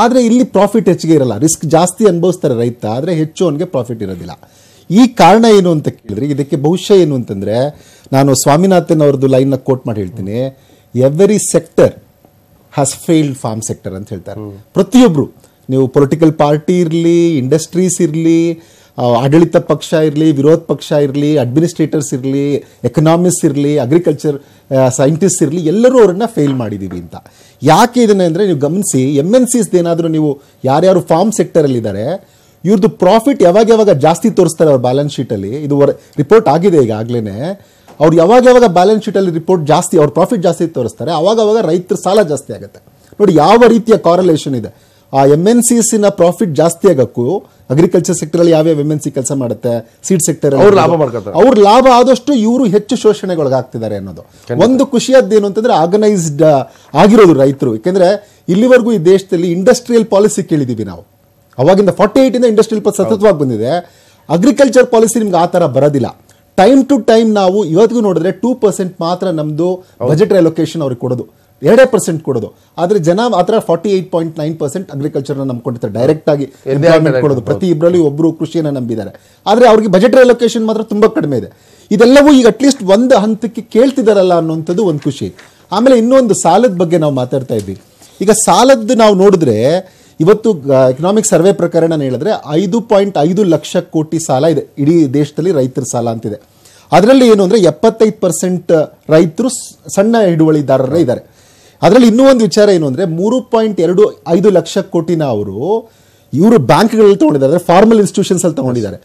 ಆದರೆ ಇಲ್ಲಿ ಪ್ರಾಫಿಟ್ ಹೆಚ್ಚಿಗೆ ಇರಲ್ಲ ರಿಸ್ಕ್ ಜಾಸ್ತಿ ಅನುಭವಿಸ್ತಾರೆ ರೈತ ಆದರೆ ಹೆಚ್ಚು ಅವನಿಗೆ ಪ್ರಾಫಿಟ್ ಇರೋದಿಲ್ಲ ಈ ಕಾರಣ ಏನು ಅಂತ ಕೇಳಿದ್ರೆ ಇದಕ್ಕೆ ಬಹುಶಃ ಏನು ಅಂತಂದರೆ ನಾನು ಸ್ವಾಮಿನಾಥನ್ ಅವ್ರದ್ದು ಲೈನ್ನ ಕೋಟ್ ಮಾಡಿ ಹೇಳ್ತೀನಿ every sector has failed farm sector ಅಂತ ಹೇಳ್ತಾರೆ ಪ್ರತಿಯೊಬ್ಬರು ನೀವು ಪೊಲಿಟಿಕಲ್ ಪಾರ್ಟಿ ಇರಲಿ ಇಂಡಸ್ಟ್ರೀಸ್ ಇರಲಿ ಆಡಳಿತ ಪಕ್ಷ ಇರಲಿ ವಿರೋಧ ಪಕ್ಷ ಇರಲಿ ಅಡ್ಮಿನಿಸ್ಟ್ರೇಟರ್ಸ್ ಇರಲಿ ಎಕನಾಮಿಸ್ ಇರಲಿ ಅಗ್ರಿಕಲ್ಚರ್ ಸೈಂಟಿಸ್ಟ್ ಇರಲಿ ಎಲ್ಲರೂ ಅವ್ರನ್ನ ಫೇಲ್ ಮಾಡಿದ್ದೀವಿ ಅಂತ ಯಾಕೆ ಇದನ್ನ ಅಂದರೆ ನೀವು ಗಮನಿಸಿ ಎಮ್ ಎನ್ ಸಿಸ್ ಏನಾದರೂ ನೀವು ಯಾರ್ಯಾರು ಫಾರ್ಮ್ ಸೆಕ್ಟರಲ್ಲಿದ್ದಾರೆ ಇವ್ರದ್ದು ಪ್ರಾಫಿಟ್ ಯಾವಾಗ ಯಾವಾಗ ಜಾಸ್ತಿ ತೋರಿಸ್ತಾರೆ ಅವ್ರ ಬ್ಯಾಲೆನ್ಸ್ ಶೀಟಲ್ಲಿ ಇದು ರಿಪೋರ್ಟ್ ಆಗಿದೆ ಈಗ ಆಗ್ಲೇ ಅವ್ರು ಯಾವಾಗ ಯಾವಾಗ ಬ್ಯಾಲೆನ್ಸ್ ಶೀಟಲ್ಲಿ ರಿಪೋರ್ಟ್ ಜಾಸ್ತಿ ಅವ್ರ ಪ್ರಾಫಿಟ್ ಜಾಸ್ತಿ ತೋರಿಸ್ತಾರೆ ಅವಾಗ ಅವಾಗ ರೈತರ ಸಾಲ ಜಾಸ್ತಿ ಆಗುತ್ತೆ ನೋಡಿ ಯಾವ ರೀತಿಯ ಕಾರಲೇಷನ್ ಇದೆ ಆ ಎಮ್ ಎನ್ ಸಿ ಪ್ರಾಫಿಟ್ ಜಾಸ್ತಿ ಆಗೋಕ್ಕೂ ಅಗ್ರಿಕಲ್ಚರ್ ಸೆಕ್ಟರ್ ಅಲ್ಲಿ ಯಾವ್ಯಾವ ಎಮ್ ಎನ್ ಸಿ ಕೆಲಸ ಮಾಡುತ್ತೆ ಸೀಡ್ ಸೆಕ್ಟರ್ ಅವ್ರು ಲಾಭ ಅವ್ರ ಲಾಭ ಆದಷ್ಟು ಇವರು ಹೆಚ್ಚು ಶೋಷಣೆಗೊಳಗಾಗ್ತಿದ್ದಾರೆ ಅನ್ನೋದು ಒಂದು ಖುಷಿಯಾದ ಏನು ಅಂತಂದ್ರೆ ಆರ್ಗನೈಸ್ಡ್ ಆಗಿರೋದು ರೈತರು ಯಾಕೆಂದ್ರೆ ಇಲ್ಲಿವರೆಗೂ ಈ ದೇಶದಲ್ಲಿ ಇಂಡಸ್ಟ್ರಿಯಲ್ ಪಾಲಿಸಿ ಕೇಳಿದೀವಿ ನಾವು ಅವಾಗಿಂದ ಫಾರ್ಟಿ ಇಂದ ಇಂಡಸ್ಟ್ರಿಯಲ್ ಪಾಲಿಸಿ ಸತತವಾಗಿ ಬಂದಿದೆ ಅಗ್ರಿಕಲ್ಚರ್ ಪಾಲಿಸಿ ನಿಮ್ಗೆ ಆ ತರ ಬರೋದಿಲ್ಲ ಟೈಮ್ ಟು ಟೈಮ್ ನಾವು ಇವತ್ತಿಗೂ ನೋಡಿದ್ರೆ ಟೂ ಪರ್ಸೆಂಟ್ ಮಾತ್ರ ನಮ್ದು ಬಜೆಟ್ ರೆಲೊಕೇಶನ್ ಅವ್ರಿಗೆ ಕೊಡೋದು ಎರಡೇ ಪರ್ಸೆಂಟ್ ಕೊಡೋದು ಆದರೆ ಜನ ಆ ಥರ forty eight point nine percent ಅಗ್ರಿಕಲ್ಚರ್ನ ನಂಬ್ಕೊಂಡಿರ್ತಾರೆ ಆಗಿ ಎಂಪ್ಲಾಯ್ಮೆಂಟ್ ಕೊಡೋದು ಪ್ರತಿ ಇಬ್ಬರಲ್ಲಿ ಒಬ್ಬರು ಕೃಷಿಯನ್ನು ನಂಬಿದ್ದಾರೆ ಆದರೆ ಅವ್ರಿಗೆ ಬಜೆಟ್ ರೆಲೊಕೇಶನ್ ಮಾತ್ರ ತುಂಬಾ ಕಡಿಮೆ ಇದೆ ಇದೆಲ್ಲವೂ ಈಗ ಅಟ್ಲೀಸ್ಟ್ ಒಂದು ಹಂತಕ್ಕೆ ಕೇಳ್ತಿದಾರಲ್ಲ ಅನ್ನೋಂಥದ್ದು ಒಂದು ಖುಷಿ ಆಮೇಲೆ ಇನ್ನೊಂದು ಸಾಲದ ಬಗ್ಗೆ ನಾವು ಮಾತಾಡ್ತಾ ಇದ್ವಿ ಈಗ ಸಾಲದ್ದು ನಾವು ನೋಡಿದ್ರೆ ಇವತ್ತು ಎಕನಾಮಿಕ್ ಸರ್ವೆ ಪ್ರಕಾರ ನಾನು ಹೇಳಿದ್ರೆ ಐದು ಪಾಯಿಂಟ್ ಐದು ಲಕ್ಷ ಕೋಟಿ ಸಾಲ ಇದೆ ಇಡೀ ದೇಶದಲ್ಲಿ ರೈತರ ಸಾಲ ಅಂತಿದೆ ಅದರಲ್ಲಿ ಏನು ಅಂದ್ರೆ ಎಪ್ಪತ್ತೈದು ಪರ್ಸೆಂಟ್ ರೈತರು ಸಣ್ಣ ಹಿಡುವಳಿದಾರರೇ ಇದ್ದಾರೆ ಅದರಲ್ಲಿ ಇನ್ನೂ ಒಂದು ವಿಚಾರ ಏನು ಅಂದರೆ ಮೂರು ಪಾಯಿಂಟ್ ಎರಡು ಐದು ಲಕ್ಷ ಕೋಟಿನ ಅವರು ಇವರು ಬ್ಯಾಂಕ್ಗಳಲ್ಲಿ ತೊಗೊಂಡಿದ್ದಾರೆ ಅಂದರೆ ಫಾರ್ಮಲ್ ಇನ್ಸ್ಟಿಟ್ಯೂಷನ್ಸಲ್ಲಿ ತೊಗೊಂಡಿದ್ದಾರೆ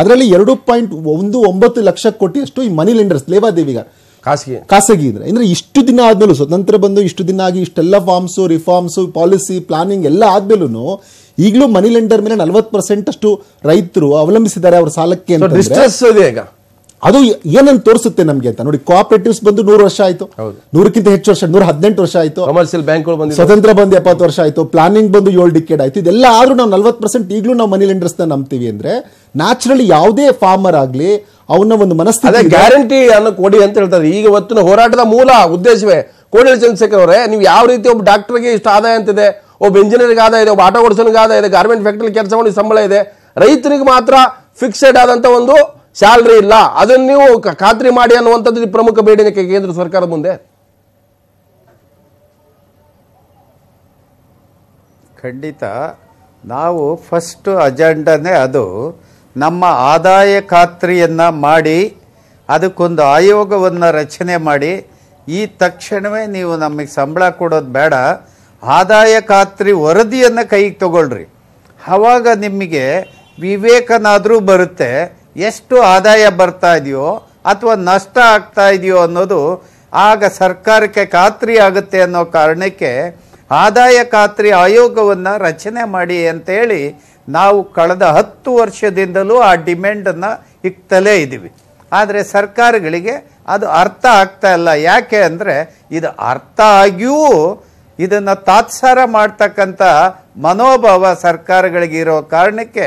ಅದರಲ್ಲಿ ಎರಡು ಪಾಯಿಂಟ್ ಒಂದು ಒಂಬತ್ತು ಲಕ್ಷ ಅಷ್ಟು ಈ ಮನಿ ಲೆಂಡರ್ಸ್ ಲೇವಾದೇವಿಗ ಖಾಸಗಿ ಖಾಸಗಿ ಇದ್ರೆ ಅಂದರೆ ಇಷ್ಟು ದಿನ ಆದಮೇಲೂ ಸ್ವತಂತ್ರ ಬಂದು ಇಷ್ಟು ದಿನ ಆಗಿ ಇಷ್ಟೆಲ್ಲ ಫಾರ್ಮ್ಸು ರಿಫಾರ್ಮ್ಸು ಪಾಲಿಸಿ ಪ್ಲಾನಿಂಗ್ ಎಲ್ಲ ಆದಮೇಲೂ ಈಗಲೂ ಮನಿ ಲೆಂಡರ್ ಮೇಲೆ ನಲವತ್ತು ಪರ್ಸೆಂಟ್ ಅಷ್ಟು ರೈತರು ಅವಲಂಬಿಸಿದ್ದಾರೆ ಅವ್ರ ಸಾಲಕ್ಕೆ ಅದು ಏನನ್ನು ತೋರಿಸುತ್ತೆ ನಮಗೆ ಅಂತ ನೋಡಿ ಕೋಆಪರೇಟಿವ್ಸ್ ಬಂದು ನೂರು ವರ್ಷ ಆಯಿತು ನೂರಕ್ಕಿಂತ ಹೆಚ್ಚು ವರ್ಷ ನೂರ ಹದಿನೆಂಟು ವರ್ಷ ಆಯಿತು ಕಮರ್ಷಿಯಲ್ ಬ್ಯಾಂಕ್ ಸ್ವತಂತ್ರ ಬಂದು ಎಪ್ಪತ್ತು ವರ್ಷ ಆಯಿತು ಪ್ಲಾನಿಂಗ್ ಬಂದು ಏಳು ಡಿಕೆಡ್ ಆಯ್ತು ಇದೆಲ್ಲ ಆದರೂ ನಾವು ನಲ್ವತ್ತು ಪರ್ಸೆಂಟ್ ಈಗಲೂ ನಾವು ಮನಿ ಲೆಂಡರ್ಸ್ನ ನಂಬ್ತೀವಿ ಅಂದರೆ ನ್ಯಾಚುರಲಿ ಯಾವುದೇ ಫಾರ್ಮರ್ ಆಗಲಿ ಅವನ ಒಂದು ಮನಸ್ಥಿತಿ ಗ್ಯಾರಂಟಿ ಅನ್ನು ಕೊಡಿ ಅಂತ ಹೇಳ್ತಾರೆ ಈಗ ಇವತ್ತಿನ ಹೋರಾಟದ ಮೂಲ ಉದ್ದೇಶವೇ ಕೋಡಿಲ್ ಚಂದ್ರಶೇಖರ್ ಅವರೇ ನೀವು ಯಾವ ರೀತಿ ಒಬ್ಬ ಡಾಕ್ಟರ್ಗೆ ಇಷ್ಟು ಆದಾಯ ಅಂತ ಇದೆ ಒಬ್ಬ ಇಂಜಿನಿಯರ್ಗೆ ಆದಾಯ ಇದೆ ಒಬ್ಬ ಆಟೋ ಓಡಿಸೋನಿಗೆ ಆದಾಯ ಇದೆ ಗಾರ್ಮೆಂಟ್ ಫ್ಯಾಕ್ಟ್ರಿ ಕೆಲಸ ಮಾಡಿ ಸಂಬಳ ಇದೆ ರೈತರಿಗೆ ಮಾತ್ರ ಫಿಕ್ಸೆಡ್ ಆದಂತ ಒಂದು ಸ್ಯಾಲ್ರಿ ಇಲ್ಲ ಅದನ್ನು ನೀವು ಖಾತ್ರಿ ಮಾಡಿ ಅನ್ನುವಂಥದ್ದು ಪ್ರಮುಖ ಬೇಡಿಕೆ ಕೇಂದ್ರ ಸರ್ಕಾರ ಮುಂದೆ ಖಂಡಿತ ನಾವು ಫಸ್ಟ್ ಅಜೆಂಡನೇ ಅದು ನಮ್ಮ ಆದಾಯ ಖಾತ್ರಿಯನ್ನು ಮಾಡಿ ಅದಕ್ಕೊಂದು ಆಯೋಗವನ್ನು ರಚನೆ ಮಾಡಿ ಈ ತಕ್ಷಣವೇ ನೀವು ನಮಗೆ ಸಂಬಳ ಕೊಡೋದು ಬೇಡ ಆದಾಯ ಖಾತ್ರಿ ವರದಿಯನ್ನು ಕೈಗೆ ತಗೊಳ್ರಿ ಆವಾಗ ನಿಮಗೆ ವಿವೇಕನಾದರೂ ಬರುತ್ತೆ ಎಷ್ಟು ಆದಾಯ ಬರ್ತಾ ಇದೆಯೋ ಅಥವಾ ನಷ್ಟ ಆಗ್ತಾ ಇದೆಯೋ ಅನ್ನೋದು ಆಗ ಸರ್ಕಾರಕ್ಕೆ ಖಾತ್ರಿ ಆಗುತ್ತೆ ಅನ್ನೋ ಕಾರಣಕ್ಕೆ ಆದಾಯ ಖಾತ್ರಿ ಆಯೋಗವನ್ನು ರಚನೆ ಮಾಡಿ ಅಂತೇಳಿ ನಾವು ಕಳೆದ ಹತ್ತು ವರ್ಷದಿಂದಲೂ ಆ ಡಿಮ್ಯಾಂಡನ್ನು ಇಕ್ತಲೇ ಇದ್ದೀವಿ ಆದರೆ ಸರ್ಕಾರಗಳಿಗೆ ಅದು ಅರ್ಥ ಆಗ್ತಾ ಇಲ್ಲ ಯಾಕೆ ಅಂದರೆ ಇದು ಅರ್ಥ ಆಗಿಯೂ ಇದನ್ನ ತಾತ್ಸಾರ ಮಾಡ್ತಕ್ಕಂಥ ಮನೋಭಾವ ಸರ್ಕಾರಗಳಿಗೆ ಇರೋ ಕಾರಣಕ್ಕೆ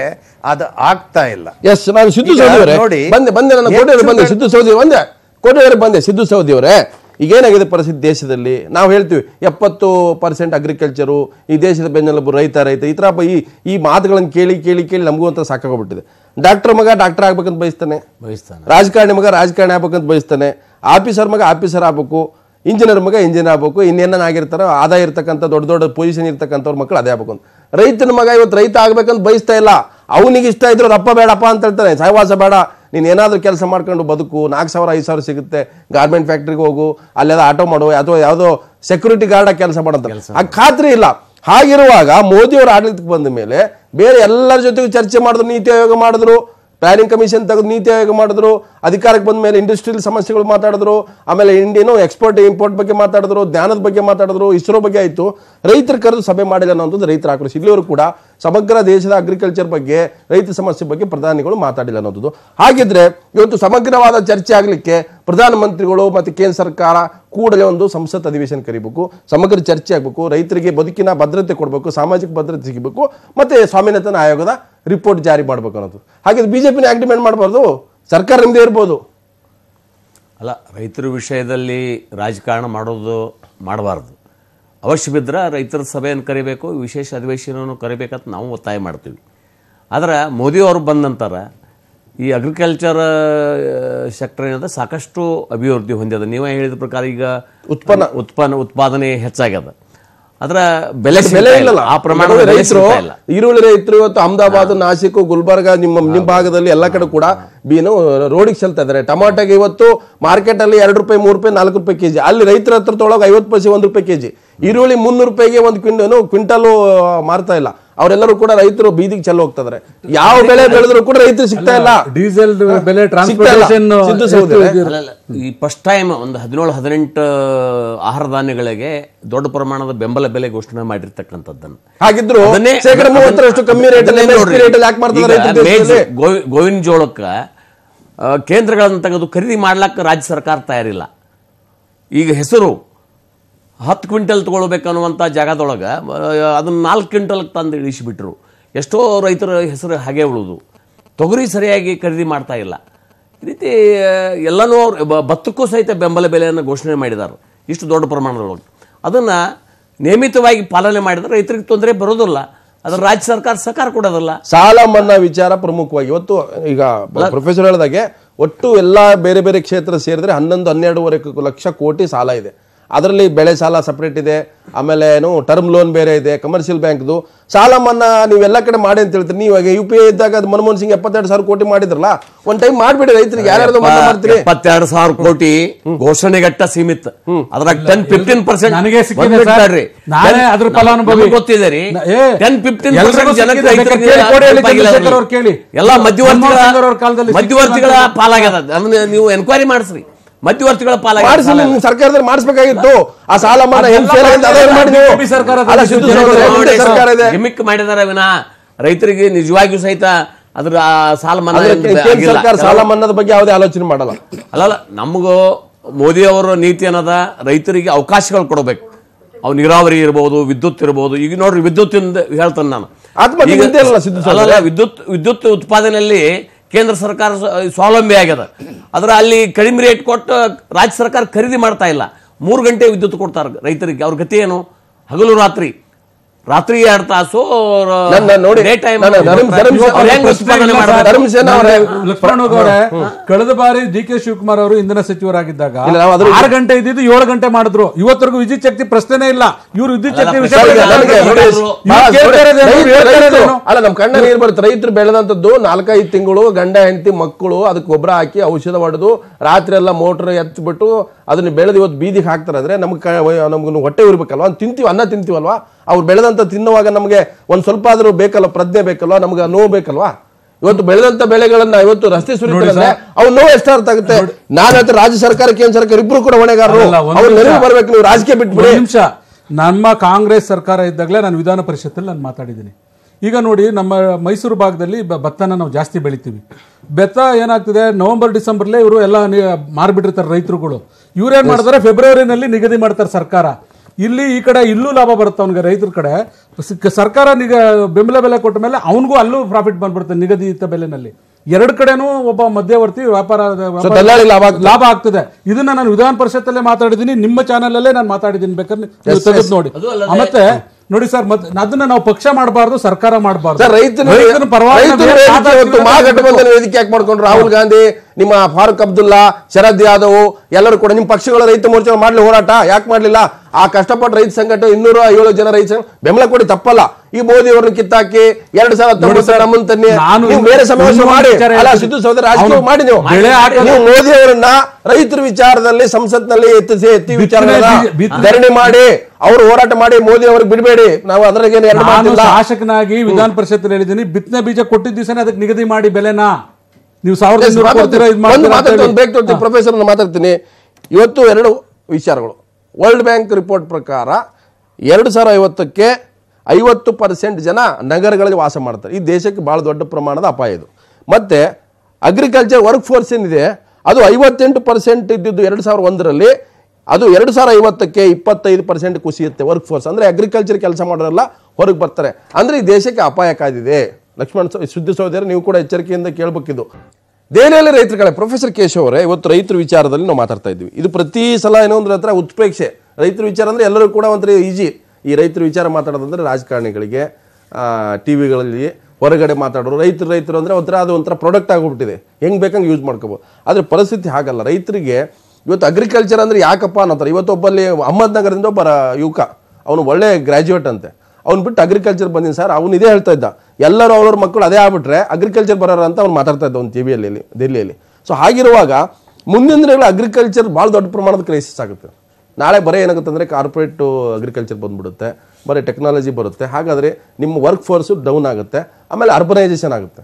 ಅದು ಆಗ್ತಾ ಇಲ್ಲ ಎಸ್ ನಾನು ಸಿದ್ದು ಸೌದಿ ಬಂದೆ ನನ್ನ ಬಂದೆ ಸಿದ್ದು ಸೌದಿ ಬಂದೆ ಕೋಟೆಯವರು ಬಂದೆ ಸಿದ್ದು ಸೌದಿ ಅವರೇ ಈಗೇನಾಗಿದೆ ಪರಿಸ್ಥಿತಿ ದೇಶದಲ್ಲಿ ನಾವು ಹೇಳ್ತೀವಿ ಎಪ್ಪತ್ತು ಪರ್ಸೆಂಟ್ ಅಗ್ರಿಕಲ್ಚರು ಈ ದೇಶದ ಬೆನ್ನೆಲುಬು ರೈತ ರೈತ ಈ ಥರ ಈ ಈ ಮಾತುಗಳನ್ನು ಕೇಳಿ ಕೇಳಿ ಕೇಳಿ ನಮಗೂ ಅಂತ ಸಾಕಾಗೋಗ್ಬಿಟ್ಟಿದೆ ಡಾಕ್ಟರ್ ಮಗ ಡಾಕ್ಟರ್ ಆಗ್ಬೇಕಂತ ಬಯಸ್ತಾನೆ ಬಯಸ್ತಾನೆ ರಾಜಕಾರಣಿ ಮಗ ರಾಜಕಾರಣಿ ಆಗ್ಬೇಕಂತ ಬಯಸ್ತಾನೆ ಆಫೀಸರ್ ಮಗ ಆಫೀಸರ್ ಆಗ್ಬೇಕು ಇಂಜಿನಿಯರ್ ಮಗ ಇಂಜಿನಿಯರ್ ಆಗಬೇಕು ಇನ್ನೇನ ಆಗಿರ್ತಾರೋ ಆದಾಯ ಇರ್ತಕ್ಕಂಥ ದೊಡ್ಡ ದೊಡ್ಡ ಪೊಸಿಷನ್ ಇರ್ತಕ್ಕಂಥವ್ರ ಮಕ್ಕಳು ಅದೇ ಆಗಬೇಕು ಅಂತ ರೈತನ ಮಗ ಇವತ್ತು ರೈತ ಆಗಬೇಕಂತ ಬಯಸ್ತಾ ಇಲ್ಲ ಅವನಿಗೆ ಇಷ್ಟ ಇದ್ರು ರಪ್ಪ ಬೇಡಪ್ಪ ಅಂತ ಹೇಳ್ತಾನೆ ಸಹವಾಸ ಬೇಡ ನೀನು ಏನಾದರೂ ಕೆಲಸ ಮಾಡ್ಕೊಂಡು ಬದುಕು ನಾಲ್ಕು ಸಾವಿರ ಐದು ಸಾವಿರ ಸಿಗುತ್ತೆ ಗಾರ್ಮೆಂಟ್ ಫ್ಯಾಕ್ಟ್ರಿಗೆ ಹೋಗು ಅಲ್ಲೆಲ್ಲ ಆಟೋ ಮಾಡು ಅಥವಾ ಯಾವುದೋ ಸೆಕ್ಯೂರಿಟಿ ಗಾರ್ಡಾಗಿ ಕೆಲಸ ಮಾಡೋಂಥ ಆ ಖಾತ್ರಿ ಇಲ್ಲ ಹಾಗಿರುವಾಗ ಮೋದಿಯವರು ಆಡಳಿತಕ್ಕೆ ಬಂದ ಮೇಲೆ ಬೇರೆ ಎಲ್ಲರ ಜೊತೆಗೂ ಚರ್ಚೆ ಮಾಡಿದ್ರು ನೀತಿ ಆಯೋಗ ಮಾಡಿದ್ರು ಪ್ಲಾನಿಂಗ್ ಕಮಿಷನ್ ತೆಗೆದು ನೀತಿ ಆಯೋಗ ಮಾಡಿದ್ರು ಅಧಿಕಾರಕ್ಕೆ ಬಂದ ಮೇಲೆ ಇಂಡಸ್ಟ್ರಿಯಲ್ ಸಮಸ್ಯೆಗಳು ಮಾತಾಡಿದ್ರು ಆಮೇಲೆ ಇಂಡಿಯನ್ ಎಕ್ಸ್ಪೋರ್ಟ್ ಇಂಪೋರ್ಟ್ ಬಗ್ಗೆ ಮಾತಾಡಿದ್ರು ಧ್ಯಾನದ ಬಗ್ಗೆ ಮಾತಾಡಿದ್ರು ಇಸ್ರೋ ಬಗ್ಗೆ ಆಯಿತು ರೈತರ ಕರೆದು ಸಭೆ ಮಾಡಿಲ್ಲ ಅನ್ನೋದು ರೈತರ ಆಕ್ರೋಶ ಇಲ್ಲಿವರು ಕೂಡ ಸಮಗ್ರ ದೇಶದ ಅಗ್ರಿಕಲ್ಚರ್ ಬಗ್ಗೆ ರೈತ ಸಮಸ್ಯೆ ಬಗ್ಗೆ ಪ್ರಧಾನಿಗಳು ಮಾತಾಡಿಲ್ಲ ಅನ್ನೋದು ಹಾಗಿದ್ರೆ ಇವತ್ತು ಸಮಗ್ರವಾದ ಚರ್ಚೆ ಆಗಲಿಕ್ಕೆ ಪ್ರಧಾನಮಂತ್ರಿಗಳು ಮತ್ತು ಕೇಂದ್ರ ಸರ್ಕಾರ ಕೂಡಲೇ ಒಂದು ಸಂಸತ್ ಅಧಿವೇಶನ ಕರಿಬೇಕು ಸಮಗ್ರ ಚರ್ಚೆ ಆಗಬೇಕು ರೈತರಿಗೆ ಬದುಕಿನ ಭದ್ರತೆ ಕೊಡಬೇಕು ಸಾಮಾಜಿಕ ಭದ್ರತೆ ಸಿಗಬೇಕು ಮತ್ತು ಸ್ವಾಮಿನಾಥನ್ ಆಯೋಗದ ರಿಪೋರ್ಟ್ ಜಾರಿ ಮಾಡಬೇಕು ಅನ್ನೋದು ಹಾಗಿದ್ರೆ ಬಿ ಜೆ ಪಿನ ಮಾಡಬಾರ್ದು ಸರ್ಕಾರ ನಿಮ್ಮದೇ ಇರ್ಬೋದು ಅಲ್ಲ ರೈತರ ವಿಷಯದಲ್ಲಿ ರಾಜಕಾರಣ ಮಾಡೋದು ಮಾಡಬಾರ್ದು ಅವಶ್ಯ ಬಿದ್ದರೆ ರೈತರ ಸಭೆಯನ್ನು ಕರಿಬೇಕು ವಿಶೇಷ ಅಧಿವೇಶನವನ್ನು ಕರಿಬೇಕಂತ ನಾವು ಒತ್ತಾಯ ಮಾಡ್ತೀವಿ ಆದರೆ ಮೋದಿ ಬಂದ ನಂತರ ಈ ಅಗ್ರಿಕಲ್ಚರ್ ಸೆಕ್ಟರ್ ಏನಂದ್ರೆ ಸಾಕಷ್ಟು ಅಭಿವೃದ್ಧಿ ಹೊಂದಿದೆ ನೀವೇ ಹೇಳಿದ ಪ್ರಕಾರ ಈಗ ಉತ್ಪನ್ನ ಉತ್ಪನ್ನ ಉತ್ಪಾದನೆ ಹೆಚ್ಚಾಗ್ಯದ ಅದರ ಬೆಲೆ ಬೆಲೆ ಇಲ್ಲ ಆ ಪ್ರಮಾಣ ರೈತರು ಈರುಳ್ಳಿ ರೈತರು ಇವತ್ತು ಅಹಮದಾಬಾದ್ ನಾಸಿಕ್ ಗುಲ್ಬರ್ಗ ನಿಮ್ಮ ನಿಮ್ಮ ಭಾಗದಲ್ಲಿ ಎಲ್ಲ ಕಡೆ ಕೂಡ ಬೀನು ರೋಡಿಗೆ ಚೆಲ್ತಾ ಇದ್ದಾರೆ ಟಮಾಟೋಗೆ ಇವತ್ತು ಮಾರ್ಕೆಟ್ ಅಲ್ಲಿ ಎರಡು ರೂಪಾಯಿ ಮೂರು ರೂಪಾಯಿ ನಾಲ್ಕು ರೂಪಾಯಿ ಕೆಜಿ ಅಲ್ಲಿ ರೈತರ ಹತ್ರ ತೊಳಗೆ ಐವತ್ತು ಪೈಸೆ ಒಂದು ರೂಪಾಯಿ ಕೆಜಿ ಈರುಳ್ಳಿ ಮುನ್ನೂರು ರೂಪಾಯಿಗೆ ಒಂದು ಕ್ವಿಂಟ್ ಕ್ವಿಂಟಲು ಮಾರ್ತಾ ಇಲ್ಲ ಅವರೆಲ್ಲರೂ ಕೂಡ ರೈತರು ಬೀದಿಗೆ ಚೆಲ್ಲ ಹೋಗ್ತದ್ರೆ ಯಾವ ಬೆಳೆ ಬೆಳೆದ್ರು ಕೂಡ ರೈತರು ಸಿಗ್ತಾ ಇಲ್ಲ ಡೀಸೆಲ್ ಬೆಲೆ ಈ ಫಸ್ಟ್ ಟೈಮ್ ಒಂದು ಹದಿನೇಳು ಹದಿನೆಂಟು ಆಹಾರ ಧಾನ್ಯಗಳಿಗೆ ದೊಡ್ಡ ಪ್ರಮಾಣದ ಬೆಂಬಲ ಬೆಲೆ ಘೋಷಣೆ ಮಾಡಿರ್ತಕ್ಕಂಥದ್ದನ್ನು ಹಾಗಿದ್ರು ಮೂವತ್ತರಷ್ಟು ಕಮ್ಮಿ ರೇಟ್ ಗೋವಿನ ಜೋಳಕ್ಕ ಕೇಂದ್ರಗಳನ್ನು ತೆಗೆದು ಖರೀದಿ ಮಾಡ್ಲಕ್ಕೆ ರಾಜ್ಯ ಸರ್ಕಾರ ತಯಾರಿಲ್ಲ ಈಗ ಹೆಸರು ಹತ್ತು ಕ್ವಿಂಟಲ್ ತೊಗೊಳ್ಬೇಕನ್ನುವಂಥ ಜಾಗದೊಳಗೆ ಅದನ್ನು ನಾಲ್ಕು ಕ್ವಿಂಟಲ್ಗೆ ತಂದು ಇಳಿಸಿಬಿಟ್ರು ಎಷ್ಟೋ ರೈತರ ಹೆಸರು ಹಾಗೆ ಉಳಿದು ತೊಗರಿ ಸರಿಯಾಗಿ ಖರೀದಿ ಮಾಡ್ತಾ ಇಲ್ಲ ಈ ರೀತಿ ಎಲ್ಲನೂ ಅವರು ಭತ್ತಕ್ಕೂ ಸಹಿತ ಬೆಂಬಲ ಬೆಲೆಯನ್ನು ಘೋಷಣೆ ಮಾಡಿದ್ದಾರೆ ಇಷ್ಟು ದೊಡ್ಡ ಪ್ರಮಾಣದೊಳಗೆ ಅದನ್ನು ನಿಯಮಿತವಾಗಿ ಪಾಲನೆ ಮಾಡಿದರೆ ರೈತರಿಗೆ ತೊಂದರೆ ಬರೋದಿಲ್ಲ ಅದರ ರಾಜ್ಯ ಸರ್ಕಾರ ಸಹಕಾರ ಕೊಡೋದಲ್ಲ ಸಾಲ ಮನ್ನಾ ವಿಚಾರ ಪ್ರಮುಖವಾಗಿ ಇವತ್ತು ಈಗ ಪ್ರೊಫೆಸರ್ ಹೇಳಿದಾಗೆ ಒಟ್ಟು ಎಲ್ಲ ಬೇರೆ ಬೇರೆ ಕ್ಷೇತ್ರ ಸೇರಿದ್ರೆ ಹನ್ನೊಂದು ಹನ್ನೆರಡುವರೆ ಲಕ್ಷ ಕೋಟಿ ಸಾಲ ಇದೆ ಅದರಲ್ಲಿ ಬೆಳೆ ಸಾಲ ಸಪ್ರೇಟ್ ಇದೆ ಆಮೇಲೆ ಏನು ಟರ್ಮ್ ಲೋನ್ ಬೇರೆ ಇದೆ ಕಮರ್ಷಿಯಲ್ ಬ್ಯಾಂಕ್ದು ಸಾಲ ಮನ್ನಾ ನೀವೆಲ್ಲ ಕಡೆ ಮಾಡಿ ಅಂತ ಹೇಳ್ತೀರಿ ನೀವು ಯು ಪಿ ಐ ಇದ್ದಾಗ ಅದು ಮನಮೋಹನ್ ಸಿಂಗ್ ಎಪ್ಪತ್ತೆರಡು ಸಾವಿರ ಕೋಟಿ ಮಾಡಿದ್ರಲ್ಲ ಒಂದ್ ಟೈಮ್ ಮಾಡ್ಬಿಡಿ ರೈತರಿಗೆ ಯಾರ್ಯಾರು ಮಾಡ್ತೀರಿ ಎಪ್ಪತ್ತೆರಡು ಸಾವಿರ ಕೋಟಿ ಘೋಷಣೆಗಟ್ಟ ಸೀಮಿತ ಅದ್ರಾಗ ಟೆನ್ ಫಿಫ್ಟೀನ್ ಪರ್ಸೆಂಟ್ ನನಗೆ ಸಿಕ್ಕಿದೆ ನಾನೇ ಅದ್ರ ಫಲಾನುಭವಿ ಗೊತ್ತಿದೆ ರೀ ಟೆನ್ ಫಿಫ್ಟೀನ್ ಎಲ್ಲ ಮಧ್ಯವರ್ತಿಗಳ ಮಧ್ಯವರ್ತಿಗಳ ಪಾಲಾಗ್ಯದ ನೀವು ಎನ್ಕ್ವೈರಿ ಮಾಡಿಸ್ರಿ ಮಧ್ಯವರ್ತಿಗಳ ಪಾಲಾಗಿ ಸರ್ಕಾರದಲ್ಲಿ ಮಾಡಿಸಬೇಕಾಗಿತ್ತು ಆ ಸಾಲ ಸರ್ಕಾರ ಮಾಡಿದಾರೆ ವಿನ ರೈತರಿಗೆ ನಿಜವಾಗಿಯೂ ಸಹಿತ ಅದ್ರ ಸಾಲ ಮನ್ನಾ ಸಾಲ ಮನ್ನಾದ ಬಗ್ಗೆ ಯಾವುದೇ ಆಲೋಚನೆ ಮಾಡಲ್ಲ ಅಲ್ಲಲ್ಲ ನಮಗೂ ಮೋದಿ ಅವರ ನೀತಿ ಅನ್ನೋದ ರೈತರಿಗೆ ಅವಕಾಶಗಳು ಕೊಡಬೇಕು ಅವು ನೀರಾವರಿ ಇರಬಹುದು ವಿದ್ಯುತ್ ಇರಬಹುದು ಈಗ ನೋಡ್ರಿ ವಿದ್ಯುತ್ ಹೇಳ್ತಾನೆ ನಾನು ವಿದ್ಯುತ್ ವಿದ್ಯುತ್ ಉತ್ಪಾದನೆಯಲ್ಲಿ ಕೇಂದ್ರ ಸರ್ಕಾರ ಸ್ವಾವಲಂಬಿ ಆಗ್ಯದ ಆದ್ರೆ ಅಲ್ಲಿ ಕಡಿಮೆ ರೇಟ್ ಕೊಟ್ಟು ರಾಜ್ಯ ಸರ್ಕಾರ ಖರೀದಿ ಮಾಡ್ತಾ ಇಲ್ಲ ಮೂರು ಗಂಟೆ ವಿದ್ಯುತ್ ಕೊಡ್ತಾರೆ ರೈತರಿಗೆ ಅವ್ರ ಗತಿ ಏನು ಹಗಲು ರಾತ್ರಿ ರಾತ್ರಿ ಎರಡು ತಾಸು ನೋಡಿ ಕಳೆದ ಬಾರಿ ಡಿ ಕೆ ಶಿವಕುಮಾರ್ ಅವರು ಇಂಧನ ಸಚಿವರಾಗಿದ್ದಾಗ ಆರು ಗಂಟೆ ಇದ್ದಿದ್ದು ಏಳು ಗಂಟೆ ಮಾಡಿದ್ರು ಇವತ್ತರೆಗೂ ವಿದ್ಯುತ್ ಶಕ್ತಿ ಪ್ರಶ್ನೆನೇ ಇಲ್ಲ ಇವರು ವಿದ್ಯುತ್ ಶಕ್ತಿ ಅಲ್ಲ ನಮ್ ಕಣ್ಣ ನೀರು ಬರುತ್ತೆ ರೈತರು ಬೆಳೆದಂತದ್ದು ನಾಲ್ಕೈದು ತಿಂಗಳು ಗಂಡ ಹೆಂಡತಿ ಮಕ್ಕಳು ಅದಕ್ಕೆ ಗೊಬ್ಬರ ಹಾಕಿ ಔಷಧ ಹೊಡೆದು ರಾತ್ರಿ ಎಲ್ಲ ಮೋಟರ್ ಬಿಟ್ಟು ಅದನ್ನ ಬೆಳೆದು ಇವತ್ತು ಬೀದಿಗೆ ಹಾಕ್ತಾರೆ ಅಂದ್ರೆ ನಮ್ಗೆ ನಮ್ಗೆ ಹೊಟ್ಟೆ ಇರ್ಬೇಕಲ್ವಾ ತಿಂತೀವಿ ಅನ್ನ ತಿಂತೀವಲ್ವಾ ಅವ್ರು ಬೆಳೆದಂತ ಬೆಳೆದಂಥ ತಿನ್ನುವಾಗ ನಮಗೆ ಒಂದು ಸ್ವಲ್ಪ ಆದರೂ ಬೇಕಲ್ಲ ಪ್ರಜ್ಞೆ ಬೇಕಲ್ವಾ ನಮ್ಗೆ ನೋವು ಬೇಕಲ್ವಾ ಇವತ್ತು ಬೆಳೆದಂತ ಬೆಳೆಗಳನ್ನ ಇವತ್ತು ರಸ್ತೆ ಸುರಿತಾರೆ ಅವ್ರು ನೋವು ಎಷ್ಟು ಅರ್ಥ ಆಗುತ್ತೆ ನಾನು ರಾಜ್ಯ ಸರ್ಕಾರ ಕೇಂದ್ರ ಸರ್ಕಾರ ಇಬ್ರು ಕೂಡ ಹೊಣೆಗಾರರು ಅವ್ರು ನೆನಪು ಬರ್ಬೇಕು ನೀವು ರಾಜಕೀಯ ಬಿಟ್ಬಿಡಿ ನಿಮಿಷ ನಮ್ಮ ಕಾಂಗ್ರೆಸ್ ಸರ್ಕಾರ ಇದ್ದಾಗಲೇ ನಾನು ವಿಧಾನ ಪರಿಷತ್ತಲ್ಲಿ ನಾನು ಮಾತಾಡಿದ್ದೀನಿ ಈಗ ನೋಡಿ ನಮ್ಮ ಮೈಸೂರು ಭಾಗದಲ್ಲಿ ಭತ್ತನ ನಾವು ಜಾಸ್ತಿ ಬೆಳಿತೀವಿ ಬೆತ್ತ ಏನಾಗ್ತದೆ ನವೆಂಬರ್ ಡಿಸೆಂಬರ್ಲೇ ಇವರು ಎಲ್ಲ ಮಾರ್ಬಿಟ್ಟಿರ್ತಾರೆ ರೈತರುಗಳು ಇವ್ರೇನ್ ಮಾಡ್ತಾರೆ ಫೆಬ್ರವರಿನಲ್ಲಿ ನಿಗದಿ ಮಾಡ್ತಾರೆ ಸರ್ಕಾರ ಇಲ್ಲಿ ಈ ಕಡೆ ಇಲ್ಲೂ ಲಾಭ ಬರುತ್ತೆ ಅವನಿಗೆ ರೈತರ ಕಡೆ ಸರ್ಕಾರ ನಿಗ ಬೆಂಬಲ ಬೆಲೆ ಕೊಟ್ಟ ಮೇಲೆ ಅವನಿಗೂ ಅಲ್ಲೂ ಪ್ರಾಫಿಟ್ ಬಂದ್ಬಿಡುತ್ತೆ ನಿಗದಿತ ಬೆಲೆನಲ್ಲಿ ಎರಡು ಕಡೆನೂ ಒಬ್ಬ ಮಧ್ಯವರ್ತಿ ವ್ಯಾಪಾರ ಲಾಭ ಆಗ್ತದೆ ಇದನ್ನ ನಾನು ವಿಧಾನ ಪರಿಷತ್ತಲ್ಲೇ ಮಾತಾಡಿದೀನಿ ನಿಮ್ಮ ಚಾನೆಲ್ ಅಲ್ಲೇ ನಾನು ಮಾತಾಡಿದ್ದೀನಿ ಬೇಕಾದ್ರೆ ನೋಡಿ ಮತ್ತೆ ನೋಡಿ ಸರ್ ಅದನ್ನ ನಾವು ಪಕ್ಷ ಮಾಡಬಾರ್ದು ಸರ್ಕಾರ ಮಾಡಬಾರ್ದು ರೈತನ ಪರವಾಗಿ ಮಹಾಗಠಬಂಧನ ವೇದಿಕೆ ಯಾಕೆ ರಾಹುಲ್ ಗಾಂಧಿ ನಿಮ್ಮ ಫಾರೂಕ್ ಅಬ್ದುಲ್ಲಾ ಶರದ್ ಯಾದವ್ ಎಲ್ಲರೂ ಕೂಡ ನಿಮ್ಮ ಪಕ್ಷಗಳ ರೈತ ಮೋರ್ಚಾ ಮಾಡಲಿ ಹೋರಾಟ ಯಾಕೆ ಮಾಡಲಿಲ್ಲ ಆ ಕಷ್ಟಪಟ್ಟ ರೈತ ಸಂಘಟನೆ ಇನ್ನೂರ ಏಳು ಜನ ರೈತ ಬೆಂಬಲ ಕೊಡಿ ತಪ್ಪಲ್ಲ ಈ ಮೋದಿ ಅವರನ್ನು ಕಿತ್ತಾಕಿ ಎರಡ್ ಸಾವಿರ ತನ್ನಿ ಸಮಾವೇಶ ಮಾಡಿ ಅಲ್ಲ ಸಿದ್ದು ರಾಜಕೀಯ ಮಾಡಿ ನೀವು ಮೋದಿ ಅವರನ್ನ ರೈತರ ವಿಚಾರದಲ್ಲಿ ಸಂಸತ್ನಲ್ಲಿ ಎತ್ತಿಸಿ ಎತ್ತಿ ವಿಚಾರ ಧರಣಿ ಮಾಡಿ ಅವರು ಹೋರಾಟ ಮಾಡಿ ಮೋದಿ ಅವ್ರಿಗೆ ಬಿಡಬೇಡಿ ನಾವು ಅದ್ರಾಗೇನು ಶಾಸಕನಾಗಿ ವಿಧಾನ ಪರಿಷತ್ ಹೇಳಿದ್ದೀನಿ ಬಿತ್ತನೆ ಬೀಜ ಕೊಟ್ಟಿದ್ದ ಅದಕ್ಕೆ ನಿಗದಿ ಮಾಡಿ ಬೆಲೆನಾ ನೀವು ಸಾವಿರದ ಪ್ರೊಫೆಸರ್ ಮಾತಾಡ್ತೀನಿ ಇವತ್ತು ಎರಡು ವಿಚಾರಗಳು ವರ್ಲ್ಡ್ ಬ್ಯಾಂಕ್ ರಿಪೋರ್ಟ್ ಪ್ರಕಾರ ಎರಡು ಸಾವಿರ ಐವತ್ತಕ್ಕೆ ಐವತ್ತು ಪರ್ಸೆಂಟ್ ಜನ ನಗರಗಳಲ್ಲಿ ವಾಸ ಮಾಡ್ತಾರೆ ಈ ದೇಶಕ್ಕೆ ಭಾಳ ದೊಡ್ಡ ಪ್ರಮಾಣದ ಅಪಾಯ ಇದು ಮತ್ತೆ ಅಗ್ರಿಕಲ್ಚರ್ ವರ್ಕ್ ಫೋರ್ಸ್ ಏನಿದೆ ಅದು ಐವತ್ತೆಂಟು ಪರ್ಸೆಂಟ್ ಇದ್ದಿದ್ದು ಎರಡು ಸಾವಿರ ಒಂದರಲ್ಲಿ ಅದು ಎರಡು ಸಾವಿರ ಐವತ್ತಕ್ಕೆ ಇಪ್ಪತ್ತೈದು ಪರ್ಸೆಂಟ್ ಕುಸಿಯುತ್ತೆ ವರ್ಕ್ ಫೋರ್ಸ್ ಅಂದರೆ ಅಗ್ರಿಕಲ್ಚರ್ ಕೆಲಸ ಮಾಡೋರೆಲ್ಲ ಹೊರಗೆ ಬರ್ತಾರೆ ಅಂದರೆ ಈ ದೇಶಕ್ಕೆ ಅಪಾಯ ಕಾದಿದೆ ಲಕ್ಷ್ಮಣ್ ಸುದ್ದಿ ಸೌದಿಯರು ನೀವು ಕೂಡ ಎಚ್ಚರಿಕೆಯಿಂದ ಕೇಳಬೇಕಿದ್ದು ದೇಹಲಿಯಲ್ಲಿ ರೈತರುಗಳೇ ಪ್ರೊಫೆಸರ್ ಕೇಶವ್ ಅವರೇ ಇವತ್ತು ರೈತರ ವಿಚಾರದಲ್ಲಿ ನಾವು ಮಾತಾಡ್ತಾ ಇದ್ವಿ ಇದು ಪ್ರತಿ ಸಲ ಏನೋ ಒಂದು ಹತ್ರ ಉತ್ಪ್ರೇಕ್ಷೆ ರೈತರ ವಿಚಾರ ಅಂದರೆ ಎಲ್ಲರೂ ಕೂಡ ಒಂಥರ ಈಜಿ ಈ ರೈತರ ವಿಚಾರ ಮಾತಾಡೋದಂದ್ರೆ ರಾಜಕಾರಣಿಗಳಿಗೆ ಟಿ ವಿಗಳಲ್ಲಿ ಹೊರಗಡೆ ಮಾತಾಡೋರು ರೈತರು ರೈತರು ಅಂದರೆ ಒಂಥರ ಅದು ಒಂಥರ ಪ್ರಾಡಕ್ಟ್ ಆಗಿಬಿಟ್ಟಿದೆ ಹೆಂಗೆ ಬೇಕಂಗೆ ಯೂಸ್ ಮಾಡ್ಕೋಬೋದು ಆದರೆ ಪರಿಸ್ಥಿತಿ ಹಾಗಲ್ಲ ರೈತರಿಗೆ ಇವತ್ತು ಅಗ್ರಿಕಲ್ಚರ್ ಅಂದರೆ ಯಾಕಪ್ಪ ಅನ್ನೋತಾರೆ ಇವತ್ತೊಬ್ಬಲ್ಲಿ ನಗರದಿಂದ ಒಬ್ಬ ಯುವಕ ಅವನು ಒಳ್ಳೆ ಗ್ರ್ಯಾಜುಯೇಟ್ ಅಂತೆ ಅವ್ನು ಬಿಟ್ಟು ಅಗ್ರಿಕಲ್ಚರ್ ಬಂದಿನಿ ಸರ್ ಅವನು ಇದೇ ಹೇಳ್ತಾ ಇದ್ದ ಎಲ್ಲರೂ ಅವ್ರವ್ರ ಮಕ್ಕಳು ಅದೇ ಆಗ್ಬಿಟ್ರೆ ಅಗ್ರಿಕಲ್ಚರ್ ಬರೋರು ಅಂತ ಅವ್ರು ಮಾತಾಡ್ತಾ ಇದ್ದ ಒಂದು ಟಿ ವಿಯಲ್ಲಿ ದೆಲ್ಲಿಯಲ್ಲಿ ಸೊ ಹಾಗಿರುವಾಗ ಮುಂದಿನ ದಿನಗಳು ಅಗ್ರಿಕಲ್ಚರ್ ಭಾಳ ದೊಡ್ಡ ಪ್ರಮಾಣದ ಕ್ರೈಸಿಸ್ ಆಗುತ್ತೆ ನಾಳೆ ಬರೀ ಏನಾಗುತ್ತೆ ಅಂದರೆ ಕಾರ್ಪೊರೇಟ್ ಅಗ್ರಿಕಲ್ಚರ್ ಬಂದ್ಬಿಡುತ್ತೆ ಬರೀ ಟೆಕ್ನಾಲಜಿ ಬರುತ್ತೆ ಹಾಗಾದರೆ ನಿಮ್ಮ ವರ್ಕ್ ಫೋರ್ಸು ಡೌನ್ ಆಗುತ್ತೆ ಆಮೇಲೆ ಅರ್ಬನೈಸೇಷನ್ ಆಗುತ್ತೆ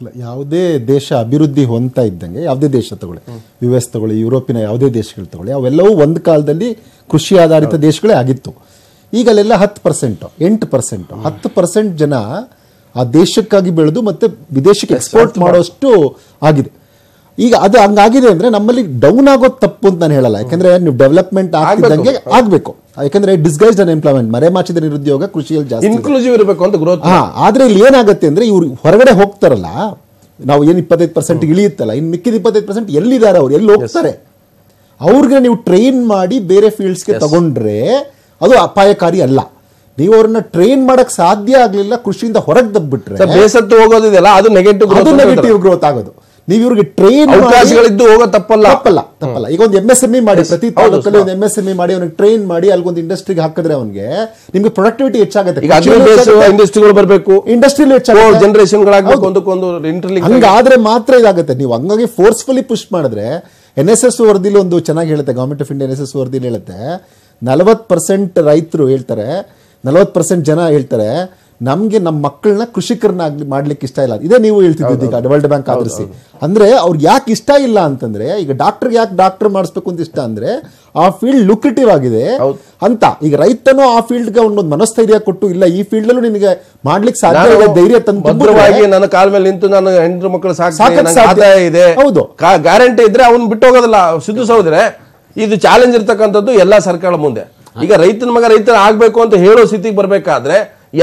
ಇಲ್ಲ ಯಾವುದೇ ದೇಶ ಅಭಿವೃದ್ಧಿ ಹೊಂದ್ತಾ ಇದ್ದಂಗೆ ಯಾವುದೇ ದೇಶ ತಗೊಳ್ಳಿ ಯು ಎಸ್ ತಗೊಳ್ಳಿ ಯುರೋಪಿನ ಯಾವುದೇ ದೇಶಗಳು ತಗೊಳ್ಳಿ ಅವೆಲ್ಲವೂ ಒಂದು ಕಾಲದಲ್ಲಿ ಕೃಷಿ ಆಧಾರಿತ ದೇಶಗಳೇ ಆಗಿತ್ತು ಈಗಲೆಲ್ಲ ಹತ್ತು ಪರ್ಸೆಂಟು ಎಂಟು ಪರ್ಸೆಂಟು ಹತ್ತು ಪರ್ಸೆಂಟ್ ಜನ ಆ ದೇಶಕ್ಕಾಗಿ ಬೆಳೆದು ಮತ್ತೆ ವಿದೇಶಕ್ಕೆ ಎಕ್ಸ್ಪೋರ್ಟ್ ಮಾಡೋಷ್ಟು ಆಗಿದೆ ಈಗ ಅದು ಹಂಗಾಗಿದೆ ಅಂದ್ರೆ ನಮ್ಮಲ್ಲಿ ಡೌನ್ ಆಗೋದು ತಪ್ಪು ಅಂತ ನಾನು ಹೇಳಲ್ಲ ಯಾಕಂದ್ರೆ ನೀವು ಡೆವಲಪ್ಮೆಂಟ್ ಆಗಿದ್ದಂಗೆ ಆಗಬೇಕು ಯಾಕಂದ್ರೆ ಡಿಸ್ಗೈಸ್ಡ್ ಅನ್ಎಂಪ್ಲಾಯ್ಮೆಂಟ್ ಮರೆಮಾಚಿದ ನಿರುದ್ಯೋಗ ಕೃಷಿಯಲ್ಲಿ ಜಾಸ್ತಿ ಇನ್ಕ್ಲೂಸಿವ್ ಇರಬೇಕು ಅಂತ ಗ್ರೋತ್ ಹಾ ಆದ್ರೆ ಇಲ್ಲಿ ಏನಾಗುತ್ತೆ ಅಂದ್ರೆ ಇವ್ರು ಹೊರಗಡೆ ಹೋಗ್ತಾರಲ್ಲ ನಾವು ಏನು ಇಪ್ಪತ್ತೈದು ಪರ್ಸೆಂಟ್ ಇಳಿಯುತ್ತಲ್ಲ ಇನ್ನು ಮಿಕ್ಕಿದ ಇಪ್ಪತ್ತೈದು ಪರ್ಸೆಂಟ್ ಎಲ್ಲಿದ್ದಾರೆ ಅವ್ರು ಎಲ್ಲಿ ಹೋಗ್ತಾರೆ ಅವ್ರಿಗೆ ನೀವು ಟ್ರೈನ್ ಮಾಡಿ ಬೇರೆ ಫೀಲ್ಡ್ಸ್ಗೆ ತಗೊಂಡ್ರೆ ಅದು ಅಪಾಯಕಾರಿ ಅಲ್ಲ ನೀವು ಅವ್ರನ್ನ ಟ್ರೈನ್ ಮಾಡಕ್ ಸಾಧ್ಯ ಆಗ್ಲಿಲ್ಲ ಕೃಷಿಯಿಂದ ಹೊರಗೆ ದಬ್ಬಿಟ್ರೆ ಬೇಸತ್ತು ಹೋಗೋದಿದೆಯಲ್ಲ ಅದು ನೆಗೆಟಿವ್ ಅದು ನೆಗೆಟಿವ್ ಗ್ರೋತ್ ಆಗೋದು ನೀವು ಇವ್ರಿಗೆ ಟ್ರೈನ್ ಅವಕಾಶಗಳಿದ್ದು ಹೋಗೋ ತಪ್ಪಲ್ಲ ತಪ್ಪಲ್ಲ ತಪ್ಪಲ್ಲ ಈಗ ಒಂದು M S M E e ಮಾಡಿ ಪ್ರತಿ ತಾಲೂಕಲ್ಲಿ ಒಂದು ಎಂ ಎಸ್ ಎಂ ಇ ಮಾಡಿ ಅವ್ನಿಗೆ ಟ್ರೈನ್ ಮಾಡಿ ಅಲ್ಲಿಗೊಂದು ಇಂಡಸ್ಟ್ರಿಗೆ ಹಾಕಿದ್ರೆ ಅವನಿಗೆ ನಿಮ್ಗೆ ಪ್ರೊಡಕ್ಟಿವಿಟಿ ಹೆಚ್ಚಾಗುತ್ತೆ ಇಂಡಸ್ಟ್ರಿಗಳು ಬರಬೇಕು ಇಂಡಸ್ಟ್ರಿಯಲ್ಲಿ ಹೆಚ್ಚಾಗುತ್ತೆ ಜನರೇಷನ್ ಒಂದಕ್ಕೊಂದು ಇಂಟರ್ಲಿಂಕ್ ಆದ್ರೆ ಮಾತ್ರ ಇದಾಗುತ್ತೆ ನೀವು ಹಂಗಾಗಿ ಫೋರ್ಸ್ಫುಲಿ ಪುಷ್ ಮಾಡಿದ್ರೆ ಎನ್ ಎಸ್ ಎಸ್ ಒಂದು ಚೆನ್ನಾಗಿ ಹೇಳುತ್ತೆ government of India N S S ವರದಿಲಿ ಹೇಳುತ್ತೆ ನಲವತ್ತು ಪರ್ಸೆಂಟ್ ರೈತರು ಹೇಳ್ತಾರೆ ನಲವತ್ತು ಪರ್ಸೆಂಟ್ ಜನ ಹೇಳ್ತಾರೆ ನಮಗೆ ನಮ್ಮ ಮಕ್ಕಳನ್ನ ಕೃಷಿಕರನ್ನಾಗಿ ಮಾಡ್ಲಿಕ್ಕೆ ಇಷ್ಟ ಇಲ್ಲ ಇದೇ ನೀವು ಹೇಳ್ತಿದ್ದೀವಿ ಈಗ ವರ್ಲ್ಡ್ ಬ್ಯಾಂಕ್ ಆಧರಿಸಿ ಅಂದ್ರೆ ಅವ್ರಿಗೆ ಯಾಕೆ ಇಷ್ಟ ಇಲ್ಲ ಅಂತಂದ್ರೆ ಈಗ ಡಾಕ್ಟರ್ ಯಾಕೆ ಡಾಕ್ಟರ್ ಮಾಡಿಸ್ಬೇಕು ಅಂತ ಇಷ್ಟ ಅಂದ್ರೆ ಆ ಫೀಲ್ಡ್ ಲುಕ್ರಿಟಿವ್ ಆಗಿದೆ ಅಂತ ಈಗ ರೈತನು ಆ ಫೀಲ್ಡ್ಗೆ ಒಂದು ಮನಸ್ಥೈರ್ಯ ಕೊಟ್ಟು ಇಲ್ಲ ಈ ಫೀಲ್ಡ್ ಅಲ್ಲೂ ನಿನಗೆ ಮಾಡ್ಲಿಕ್ಕೆ ಸಾಧ್ಯ ಇಲ್ಲ ಧೈರ್ಯ ತಂದ್ರವಾಗಿ ನನ್ನ ಕಾಲ ಮೇಲೆ ನಿಂತು ನಾನು ಹೆಣ್ಣು ಸಾಕು ಸಾಧ್ಯ ಇದೆ ಹೌದು ಗ್ಯಾರಂಟಿ ಇದ್ರೆ ಅವ್ನು ಬಿಟ್ಟು ಹೋಗೋದಿಲ್ಲ ಸೌದ್ರೆ ಇದು ಚಾಲೆಂಜ್ ಇರ್ತಕ್ಕಂಥದ್ದು ಎಲ್ಲಾ ಸರ್ಕಾರ ಮುಂದೆ ಈಗ ರೈತನ ಮಗ ರೈತರ ಆಗ್ಬೇಕು ಅಂತ ಹೇಳೋ ಸ್ಥಿತಿಗೆ ಬರಬೇಕಾದ್ರೆ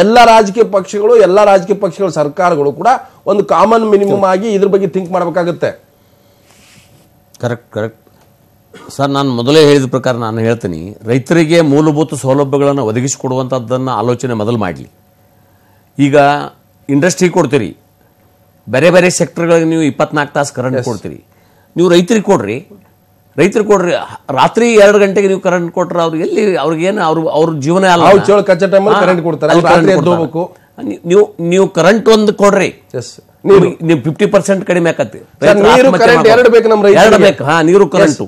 ಎಲ್ಲ ರಾಜಕೀಯ ಪಕ್ಷಗಳು ಎಲ್ಲ ರಾಜಕೀಯ ಪಕ್ಷಗಳ ಸರ್ಕಾರಗಳು ಕೂಡ ಒಂದು ಕಾಮನ್ ಮಿನಿಮಮ್ ಆಗಿ ಇದ್ರ ಬಗ್ಗೆ ಥಿಂಕ್ ಮಾಡಬೇಕಾಗುತ್ತೆ ಕರೆಕ್ಟ್ ಕರೆಕ್ಟ್ ಸರ್ ನಾನು ಮೊದಲೇ ಹೇಳಿದ ಪ್ರಕಾರ ನಾನು ಹೇಳ್ತೀನಿ ರೈತರಿಗೆ ಮೂಲಭೂತ ಸೌಲಭ್ಯಗಳನ್ನು ಒದಗಿಸಿಕೊಡುವಂಥದ್ದನ್ನು ಆಲೋಚನೆ ಮೊದಲು ಮಾಡಲಿ ಈಗ ಇಂಡಸ್ಟ್ರಿ ಕೊಡ್ತೀರಿ ಬೇರೆ ಬೇರೆ ಸೆಕ್ಟರ್ಗಳಿಗೆ ನೀವು ಇಪ್ಪತ್ನಾಲ್ಕು ತಾಸು ಕರೆಂಟ್ ಕೊಡ್ತೀರಿ ನೀವು ರೈತರಿಗೆ ಕೊಡ್ರಿ ರೈತರು ಕೊಡ್ರಿ ರಾತ್ರಿ ಎರಡು ಗಂಟೆಗೆ ನೀವು ಕರೆಂಟ್ ಕೊಟ್ರೆ ಅವ್ರು ಎಲ್ಲಿ ಏನು ಅವ್ರ ಅವ್ರ ಜೀವನ ಅಲ್ಲ ಕರೆಂಟ್ ಕೊಡ್ತಾರೆ ನೀವು ನೀವು ಕರೆಂಟ್ ಒಂದು ಕೊಡ್ರಿ ನೀವು ನೀವು ಫಿಫ್ಟಿ ಪರ್ಸೆಂಟ್ ಕಡಿಮೆ ಕರೆಂಟ್ ಎರಡು ಬೇಕು ಹಾ ನೀರು ಕರೆಂಟು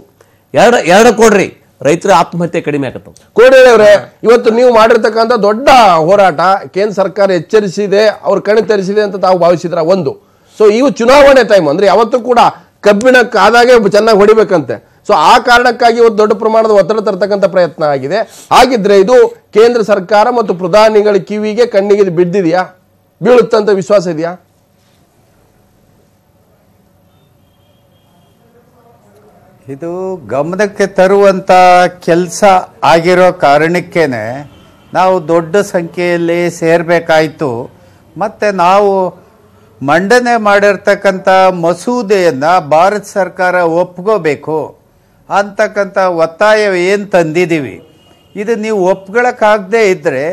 ಎರಡ ಎರಡು ಕೊಡ್ರಿ ರೈತರ ಆತ್ಮಹತ್ಯೆ ಕಡಿಮೆ ಆಗತ್ತೆ ಕೋಡಿ ಅವರೇ ಇವತ್ತು ನೀವು ಮಾಡಿರ್ತಕ್ಕಂಥ ದೊಡ್ಡ ಹೋರಾಟ ಕೇಂದ್ರ ಸರ್ಕಾರ ಎಚ್ಚರಿಸಿದೆ ಅವ್ರ ಕಣ ತರಿಸಿದೆ ಅಂತ ತಾವು ಭಾವಿಸಿದ್ರ ಒಂದು ಸೊ ಇವು ಚುನಾವಣೆ ಟೈಮ್ ಅಂದ್ರೆ ಯಾವತ್ತೂ ಕೂಡ ಕಬ್ಬಿಣಕ್ಕಾದಾಗೆ ಚೆನ್ನಾಗಿ ಹೊಡಿಬೇಕಂತೆ ಸೊ ಆ ಕಾರಣಕ್ಕಾಗಿ ಒಂದು ದೊಡ್ಡ ಪ್ರಮಾಣದ ಒತ್ತಡ ತರ್ತಕ್ಕಂಥ ಪ್ರಯತ್ನ ಆಗಿದೆ ಹಾಗಿದ್ರೆ ಇದು ಕೇಂದ್ರ ಸರ್ಕಾರ ಮತ್ತು ಪ್ರಧಾನಿಗಳ ಕಿವಿಗೆ ಕಣ್ಣಿಗೆ ಬಿದ್ದಿದೆಯಾ ಬೀಳುತ್ತಂತ ವಿಶ್ವಾಸ ಇದೆಯಾ ಇದು ಗಮನಕ್ಕೆ ತರುವಂಥ ಕೆಲಸ ಆಗಿರೋ ಕಾರಣಕ್ಕೇ ನಾವು ದೊಡ್ಡ ಸಂಖ್ಯೆಯಲ್ಲಿ ಸೇರಬೇಕಾಯಿತು ಮತ್ತು ನಾವು ಮಂಡನೆ ಮಾಡಿರ್ತಕ್ಕಂಥ ಮಸೂದೆಯನ್ನು ಭಾರತ ಸರ್ಕಾರ ಒಪ್ಕೋಬೇಕು ಅಂತಕ್ಕಂಥ ಒತ್ತಾಯ ಏನು ತಂದಿದ್ದೀವಿ ಇದು ನೀವು ಒಪ್ಗಳಕ್ಕಾಗದೇ ಇದ್ದರೆ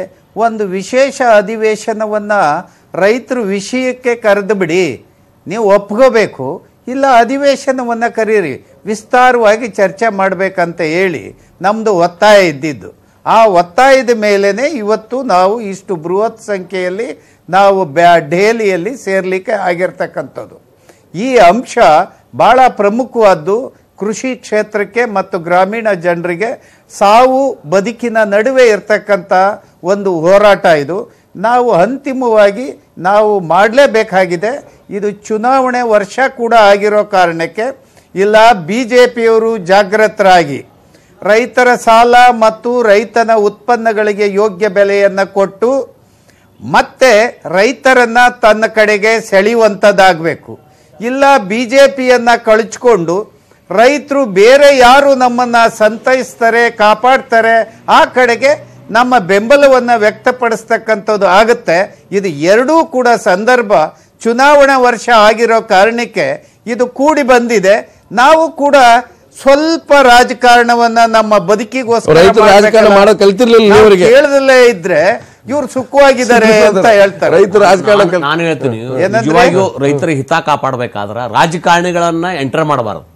ಒಂದು ವಿಶೇಷ ಅಧಿವೇಶನವನ್ನು ರೈತರು ವಿಷಯಕ್ಕೆ ಕರೆದು ಬಿಡಿ ನೀವು ಒಪ್ಕೋಬೇಕು ಇಲ್ಲ ಅಧಿವೇಶನವನ್ನು ಕರೀರಿ ವಿಸ್ತಾರವಾಗಿ ಚರ್ಚೆ ಮಾಡಬೇಕಂತ ಹೇಳಿ ನಮ್ಮದು ಒತ್ತಾಯ ಇದ್ದಿದ್ದು ಆ ಒತ್ತಾಯದ ಮೇಲೇ ಇವತ್ತು ನಾವು ಇಷ್ಟು ಬೃಹತ್ ಸಂಖ್ಯೆಯಲ್ಲಿ ನಾವು ಬ್ಯಾ ಡೇಲಿಯಲ್ಲಿ ಸೇರಲಿಕ್ಕೆ ಆಗಿರ್ತಕ್ಕಂಥದ್ದು ಈ ಅಂಶ ಭಾಳ ಪ್ರಮುಖವಾದ್ದು ಕೃಷಿ ಕ್ಷೇತ್ರಕ್ಕೆ ಮತ್ತು ಗ್ರಾಮೀಣ ಜನರಿಗೆ ಸಾವು ಬದುಕಿನ ನಡುವೆ ಇರ್ತಕ್ಕಂಥ ಒಂದು ಹೋರಾಟ ಇದು ನಾವು ಅಂತಿಮವಾಗಿ ನಾವು ಮಾಡಲೇಬೇಕಾಗಿದೆ ಇದು ಚುನಾವಣೆ ವರ್ಷ ಕೂಡ ಆಗಿರೋ ಕಾರಣಕ್ಕೆ ಇಲ್ಲ ಬಿ ಜೆ ಪಿಯವರು ಜಾಗೃತರಾಗಿ ರೈತರ ಸಾಲ ಮತ್ತು ರೈತನ ಉತ್ಪನ್ನಗಳಿಗೆ ಯೋಗ್ಯ ಬೆಲೆಯನ್ನು ಕೊಟ್ಟು ಮತ್ತೆ ರೈತರನ್ನು ತನ್ನ ಕಡೆಗೆ ಸೆಳೆಯುವಂಥದ್ದಾಗಬೇಕು ಇಲ್ಲ ಬಿ ಜೆ ಪಿಯನ್ನು ಕಳಚ್ಕೊಂಡು ರೈತರು ಬೇರೆ ಯಾರು ನಮ್ಮನ್ನು ಸಂತೈಸ್ತಾರೆ ಕಾಪಾಡ್ತಾರೆ ಆ ಕಡೆಗೆ ನಮ್ಮ ಬೆಂಬಲವನ್ನು ವ್ಯಕ್ತಪಡಿಸ್ತಕ್ಕಂಥದ್ದು ಆಗುತ್ತೆ ಇದು ಎರಡೂ ಕೂಡ ಸಂದರ್ಭ ಚುನಾವಣಾ ವರ್ಷ ಆಗಿರೋ ಕಾರಣಕ್ಕೆ ಇದು ಕೂಡಿ ಬಂದಿದೆ ನಾವು ಕೂಡ ಸ್ವಲ್ಪ ರಾಜಕಾರಣವನ್ನ ನಮ್ಮ ಬದುಕಿಗೋಸ್ಕರ ಹೇಳದಲ್ಲೇ ಇದ್ರೆ ಇವ್ರು ಸುಖವಾಗಿದ್ದಾರೆ ಅಂತ ಹೇಳ್ತಾರೆ ರೈತರ ನಾನು ಹೇಳ್ತೀನಿ ರೈತರ ಹಿತ ಕಾಪಾಡಬೇಕಾದ್ರ ರಾಜಕಾರಣಿಗಳನ್ನ ಎಂಟರ್ ಮಾಡಬಾರದು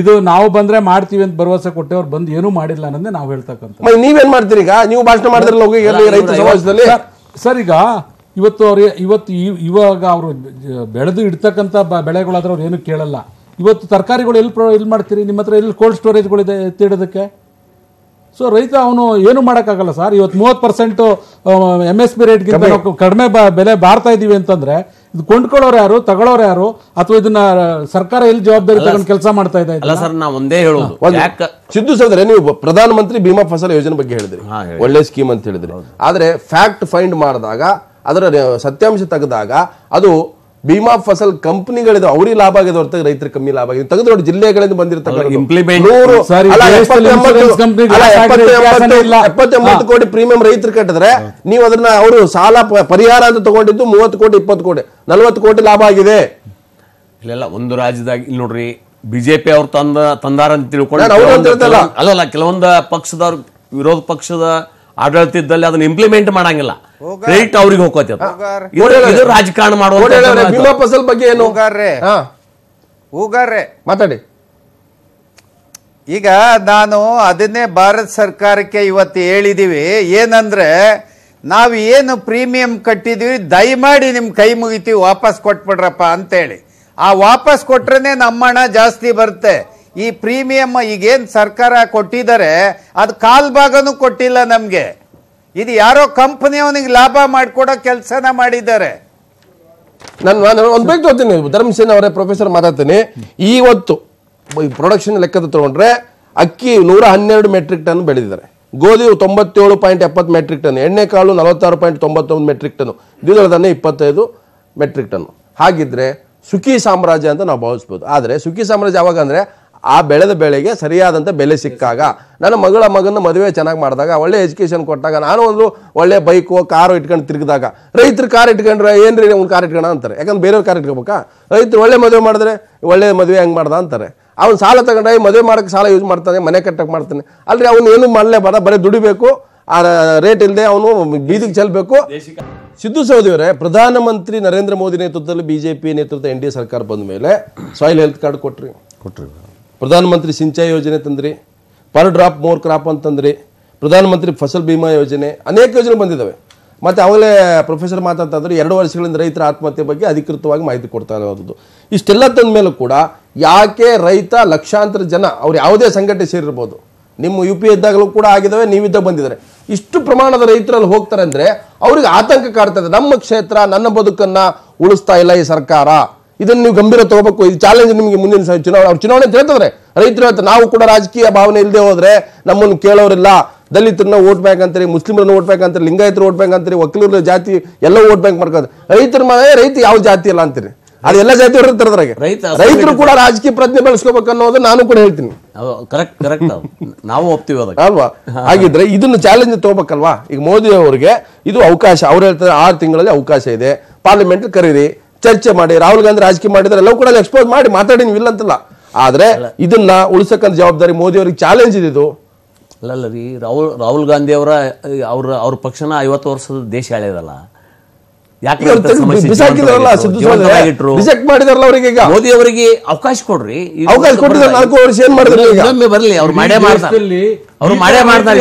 ಇದು ನಾವು ಬಂದ್ರೆ ಮಾಡ್ತೀವಿ ಅಂತ ಭರವಸೆ ಕೊಟ್ಟೆ ಅವ್ರು ಬಂದು ಏನೂ ಮಾಡಿಲ್ಲ ಅನ್ನೋದೇ ನಾವು ಹೇಳ್ತಕ್ಕಂಥ ನೀವೇನ್ ಮಾಡ್ತೀರಿ ಈಗ ನೀವು ಭಾಷಣ ಮಾಡಿದ್ರಲ್ಲ ಸರ್ ಈಗ ಇವತ್ತು ಅವ್ರ ಇವತ್ತು ಇವಾಗ ಅವರು ಬೆಳೆದು ಇಡ್ತಕ್ಕಂಥ ಬೆಳೆಗಳಾದ್ರೆ ಅವ್ರು ಏನು ಕೇಳಲ್ಲ ಇವತ್ತು ತರಕಾರಿಗಳು ಎಲ್ಲಿ ಪ್ರೊ ಎಲ್ಲಿ ಮಾಡ್ತೀರಿ ನಿಮ್ಮ ಹತ್ರ ಎಲ್ಲಿ ಕೋಲ್ಡ್ ಸ್ಟೋರೇಜ್ಗಳಿದೆ ಎತ್ತಿಡೋದಕ್ಕೆ ಸೊ ರೈತ ಅವನು ಏನು ಮಾಡೋಕ್ಕಾಗಲ್ಲ ಸರ್ ಇವತ್ತು ಮೂವತ್ತು ಪರ್ಸೆಂಟು ಎಮ್ ಎಸ್ ಪಿ ರೇಟ್ಗಿಂತ ಕಡಿಮೆ ಬೆಲೆ ಬಾರ್ತಾ ಇದ್ದೀವಿ ಅಂತಂದ್ರೆ ಇದು ಕೊಂಡ್ಕೊಳ್ಳೋರು ಯಾರು ತಗೊಳ್ಳೋರು ಯಾರು ಅಥವಾ ಇದನ್ನ ಸರ್ಕಾರ ಎಲ್ಲಿ ಜವಾಬ್ದಾರಿ ತಗೊಂಡು ಕೆಲಸ ಮಾಡ್ತಾ ಇದೆ ಅಲ್ಲ ಸರ್ ನಾವು ಒಂದೇ ಹೇಳೋದು ಸಿದ್ದು ಸರ್ ನೀವು ಪ್ರಧಾನ ಮಂತ್ರಿ ಭೀಮಾ ಫಸಲ್ ಯೋಜನೆ ಬಗ್ಗೆ ಹೇಳಿದ್ರಿ ಒಳ್ಳೆ ಸ್ಕೀಮ್ ಅಂತ ಹೇಳಿದ್ರಿ ಆದ್ರೆ ಫ್ಯಾಕ್ಟ್ ಫೈಂಡ್ ಮಾಡಿದಾಗ ಅದರ ಸತ್ಯಾಂಶ ತೆಗೆದಾಗ ಅದು ಭೀಮಾ ಫಸಲ್ ಕಂಪನಿಗಳಿದೆ ಅವ್ರಿಗೆ ಲಾಭ ಆಗಿದೆ ಹೊರತು ರೈತರ ಕಮ್ಮಿ ಲಾಭ ಆಗಿದೆ ತೆಗೆದು ನೋಡಿ ಜಿಲ್ಲೆಗಳಿಂದ ಬಂದಿರ್ತಕ್ಕಂಥ ಕೋಟಿ ಪ್ರೀಮಿಯಂ ರೈತರು ಕಟ್ಟಿದ್ರೆ ನೀವು ಅದನ್ನ ಅವರು ಸಾಲ ಪರಿಹಾರ ಅಂತ ತಗೊಂಡಿದ್ದು ಮೂವತ್ತು ಕೋಟಿ ಇಪ್ಪತ್ತು ಕೋಟಿ ನಲ್ವತ್ತು ಕೋಟಿ ಲಾಭ ಆಗಿದೆ ಇಲ್ಲೆಲ್ಲ ಒಂದು ರಾಜ್ಯದಾಗ ಇಲ್ಲಿ ನೋಡ್ರಿ ಬಿಜೆಪಿ ಅವ್ರು ತಂದ ತಂದಾರ ಅಂತ ತಿಳ್ಕೊಂಡು ಅಲ್ಲ ಕೆಲವೊಂದು ಪಕ್ಷದವ್ರು ವಿರೋಧ ಪಕ್ಷದ ಆಡಳಿತದಲ್ಲಿ ಅದನ್ನ ಇಂಪ್ಲಿಮೆಂಟ್ ಮಾಡಂಗಿಲ್ಲ ಕ್ರೆಡಿಟ್ ಅವ್ರಿಗೆ ಹೋಗ್ತೈತೆ ರಾಜಕಾರಣ ಮಾಡುವ ಫಸಲ್ ಬಗ್ಗೆ ಏನು ಮಾತಾಡಿ ಈಗ ನಾನು ಅದನ್ನೇ ಭಾರತ ಸರ್ಕಾರಕ್ಕೆ ಇವತ್ತು ಹೇಳಿದೀವಿ ಏನಂದ್ರೆ ನಾವು ಏನು ಪ್ರೀಮಿಯಂ ಕಟ್ಟಿದೀವಿ ದಯಮಾಡಿ ನಿಮ್ ಕೈ ಮುಗಿತೀವಿ ವಾಪಸ್ ಕೊಟ್ಬಿಡ್ರಪ್ಪ ಅಂತೇಳಿ ಆ ವಾಪಸ್ ಕೊಟ್ರೇನೆ ನಮ್ಮ ಹಣ ಜಾಸ್ತಿ ಬರುತ್ತೆ ಈ ಪ್ರೀಮಿಯಮ್ ಈಗೇನು ಸರ್ಕಾರ ಕೊಟ್ಟಿದ್ದಾರೆ ಅದು ಕಾಲ್ ಭಾಗನೂ ಕೊಟ್ಟಿಲ್ಲ ನಮಗೆ ಇದು ಯಾರೋ ಕಂಪನಿಯವನಿಗೆ ಲಾಭ ಮಾಡಿಕೊಡೋ ಕೆಲಸನ ಮಾಡಿದ್ದಾರೆ ನಾನು ನಾನು ಒಂದು ಬಗ್ಗೆ ತೋರ್ತೀನಿ ಧರ್ಮಸೇನ ಅವರೇ ಪ್ರೊಫೆಸರ್ ಮಾತಾಡ್ತೀನಿ ಇವತ್ತು ಪ್ರೊಡಕ್ಷನ್ ಲೆಕ್ಕದ ತಗೊಂಡ್ರೆ ಅಕ್ಕಿ ನೂರ ಹನ್ನೆರಡು ಮೆಟ್ರಿಕ್ ಟನ್ ಬೆಳೆದಿದ್ದಾರೆ ಗೋಧಿ ತೊಂಬತ್ತೇಳು ಪಾಯಿಂಟ್ ಎಪ್ಪತ್ತು ಮೆಟ್ರಿಕ್ ಟನ್ ಎಣ್ಣೆ ಕಾಳು ನಲವತ್ತಾರು ಪಾಯಿಂಟ್ ತೊಂಬತ್ತೊಂದು ಮೆಟ್ರಿಕ್ ಟನ್ ದ್ವಿದಳ ಧಾನ್ಯ ಇಪ್ಪತ್ತೈದು ಮೆಟ್ರಿಕ್ ಟನ್ ಹಾಗಿದ್ರೆ ಸುಖಿ ಸಾಮ್ರಾಜ್ಯ ಅಂತ ನಾವು ಭಾವಿಸ್ಬೋದು ಆದರೆ ಸುಖಿ ಸಾಮ್ರಾಜ್ಯ ಯಾವಾಗ ಅಂದರೆ ಆ ಬೆಳೆದ ಬೆಳೆಗೆ ಸರಿಯಾದಂಥ ಬೆಲೆ ಸಿಕ್ಕಾಗ ನನ್ನ ಮಗಳ ಮಗನ ಮದುವೆ ಚೆನ್ನಾಗಿ ಮಾಡಿದಾಗ ಒಳ್ಳೆ ಎಜುಕೇಷನ್ ಕೊಟ್ಟಾಗ ನಾನು ಒಂದು ಒಳ್ಳೆ ಬೈಕು ಕಾರು ಇಟ್ಕೊಂಡು ತಿರುಗಿದಾಗ ರೈತರು ಕಾರ್ ಇಟ್ಕೊಂಡ್ರೆ ಏನು ರೀ ಒಂದು ಕಾರ್ ಇಟ್ಕೊಂಡ ಅಂತಾರೆ ಯಾಕಂದ್ರೆ ಬೇರೆಯವ್ರು ಕಾರ್ ಇಟ್ಕೋಬೇಕಾ ರೈತರು ಒಳ್ಳೆ ಮದುವೆ ಮಾಡಿದ್ರೆ ಒಳ್ಳೆ ಮದುವೆ ಹೆಂಗೆ ಮಾಡ್ದ ಅಂತಾರೆ ಅವ್ನು ಸಾಲ ತಗೊಂಡಾಗಿ ಮದುವೆ ಮಾಡೋಕ್ಕೆ ಸಾಲ ಯೂಸ್ ಮಾಡ್ತಾನೆ ಮನೆ ಕಟ್ಟಕ್ಕೆ ಮಾಡ್ತಾನೆ ಅಲ್ರಿ ಅವನು ಏನು ಬರ ಬರೀ ದುಡಿಬೇಕು ಆ ರೇಟ್ ಇಲ್ಲದೆ ಅವನು ಬೀದಿಗೆ ಚೆಲ್ಲಬೇಕು ಸಿದ್ದು ಅವರೇ ಪ್ರಧಾನಮಂತ್ರಿ ನರೇಂದ್ರ ಮೋದಿ ನೇತೃತ್ವದಲ್ಲಿ ಬಿ ಜೆ ಪಿ ನೇತೃತ್ವ ಎನ್ ಡಿ ಎ ಸರ್ಕಾರ ಬಂದ ಮೇಲೆ ಸಾಯಿಲ್ ಹೆಲ್ತ್ ಕಾರ್ಡ್ ಕೊಟ್ರಿ ಕೊಟ್ರಿ ಪ್ರಧಾನಮಂತ್ರಿ ಸಿಂಚಾಯಿ ಯೋಜನೆ ತಂದ್ರಿ ಪರ್ ಡ್ರಾಪ್ ಮೋರ್ ಕ್ರಾಪ್ ಅಂತಂದ್ರಿ ಪ್ರಧಾನಮಂತ್ರಿ ಫಸಲ್ ಭೀಮಾ ಯೋಜನೆ ಅನೇಕ ಯೋಜನೆ ಬಂದಿದ್ದಾವೆ ಮತ್ತು ಅವಲೇ ಪ್ರೊಫೆಸರ್ ಮಾತಾಡ್ತಾಯಿದ್ರು ಎರಡು ವರ್ಷಗಳಿಂದ ರೈತರ ಆತ್ಮಹತ್ಯೆ ಬಗ್ಗೆ ಅಧಿಕೃತವಾಗಿ ಮಾಹಿತಿ ಕೊಡ್ತಾ ಇರೋದು ಇಷ್ಟೆಲ್ಲ ತಂದ ಮೇಲೂ ಕೂಡ ಯಾಕೆ ರೈತ ಲಕ್ಷಾಂತರ ಜನ ಅವ್ರು ಯಾವುದೇ ಸಂಘಟನೆ ಸೇರಿರ್ಬೋದು ನಿಮ್ಮ ಯು ಪಿ ಇದ್ದಾಗಲೂ ಕೂಡ ಆಗಿದ್ದಾವೆ ನೀವಿದ್ದ ಬಂದಿದ್ದಾರೆ ಇಷ್ಟು ಪ್ರಮಾಣದ ರೈತರಲ್ಲಿ ಹೋಗ್ತಾರೆ ಅಂದರೆ ಅವ್ರಿಗೆ ಆತಂಕ ಕಾಡ್ತದೆ ನಮ್ಮ ಕ್ಷೇತ್ರ ನನ್ನ ಬದುಕನ್ನು ಉಳಿಸ್ತಾ ಇಲ್ಲ ಈ ಸರ್ಕಾರ ಇದನ್ನು ನೀವು ಗಂಭೀರ ತಗೋಬೇಕು ಇದು ಚಾಲೆಂಜ್ ನಿಮಗೆ ಮುಂದಿನ ಚುನಾವಣೆ ಅವ್ರು ಚುನಾವಣೆ ಹೇಳ್ತಾರೆ ರೈತರು ಹೇಳ್ತಾರೆ ನಾವು ಕೂಡ ರಾಜಕೀಯ ಭಾವನೆ ಇಲ್ಲದೆ ಹೋದ್ರೆ ನಮ್ಮನ್ನು ಕೇಳೋರಿಲ್ಲ ದಲಿತರನ್ನ ಓಟ್ ಬ್ಯಾಂಕ್ ಅಂತಾರೆ ಮುಸ್ಲಿಮರನ್ನ ಓಟ್ ಬ್ಯಾಂಕ್ ಅಂತಾರೆ ಲಿಂಗಾಯತರು ಓಟ್ ಬ್ಯಾಂಕ್ ಅಂತಾರೆ ಒಕ್ಕಲೂರ ಜಾತಿ ಎಲ್ಲ ಓಟ್ ಬ್ಯಾಂಕ್ ಮಾಡ್ಕೋದು ರೈತರ ಮನೆ ರೈತ ಯಾವ ಜಾತಿ ಅಲ್ಲ ಅಂತೀರಿ ಅದೆಲ್ಲ ಜಾತಿ ಇರ್ತಾರದ್ರಾಗೆ ರೈತರು ಕೂಡ ರಾಜಕೀಯ ಪ್ರಜ್ಞೆ ಬೆಳೆಸ್ಕೋಬೇಕು ಅನ್ನೋದು ನಾನು ಕೂಡ ಹೇಳ್ತೀನಿ ಕರೆಕ್ಟ್ ಕರೆಕ್ಟ್ ನಾವು ಒಪ್ತೀವಿ ಅಲ್ವಾ ಹಾಗಿದ್ರೆ ಇದನ್ನ ಚಾಲೆಂಜ್ ತಗೋಬೇಕಲ್ವಾ ಈಗ ಮೋದಿ ಅವರಿಗೆ ಇದು ಅವಕಾಶ ಅವ್ರು ಹೇಳ್ತಾರೆ ಆರು ತಿಂಗಳಲ್ಲಿ ಅವಕಾಶ ಇದೆ ಪಾರ್ಲಿಮೆಂಟ್ ಕರೀರಿ ಚರ್ಚೆ ಮಾಡಿ ರಾಹುಲ್ ಗಾಂಧಿ ರಾಜಕೀಯ ಮಾಡಿದ್ರೆ ಎಲ್ಲವೂ ಕೂಡ ಎಕ್ಸ್ಪೋಸ್ ಮಾಡಿ ಮಾತಾಡಿ ನೀವು ಇಲ್ಲ ಅಂತಲ್ಲ ಆದರೆ ಇದನ್ನ ಉಳಿಸಕ್ಕಂತ ಜವಾಬ್ದಾರಿ ಮೋದಿ ಅವ್ರಿಗೆ ಚಾಲೆಂಜ್ ಇದು ಅಲ್ಲಲ್ಲ ರೀ ರಾಹುಲ್ ರಾಹುಲ್ ಗಾಂಧಿ ಅವರ ಅವ್ರ ಅವ್ರ ಪಕ್ಷನ ಐವತ್ತು ವರ್ಷದ ದೇಶ ಆಳ್ಯದಲ್ಲ ಮಾಡಿದಾರಲ್ಲ ಅವರಿಗೆ ಈಗ ಮೋದಿ ಅವರಿಗೆ ಅವಕಾಶ ಕೊಡ್ರಿ ಅವಕಾಶ ಕೊಟ್ಟಿದ್ರೆ ನಾಲ್ಕು ವರ್ಷ ಏನ್ ಮಾಡಿದ್ರು ಈಗ ಬರಲಿ ಅವ್ರು ಮಾಡೇ ಮಾಡ್ತಾರೆ ಅವರು ಮಾಡೇ ಮಾಡ್ತಾರೆ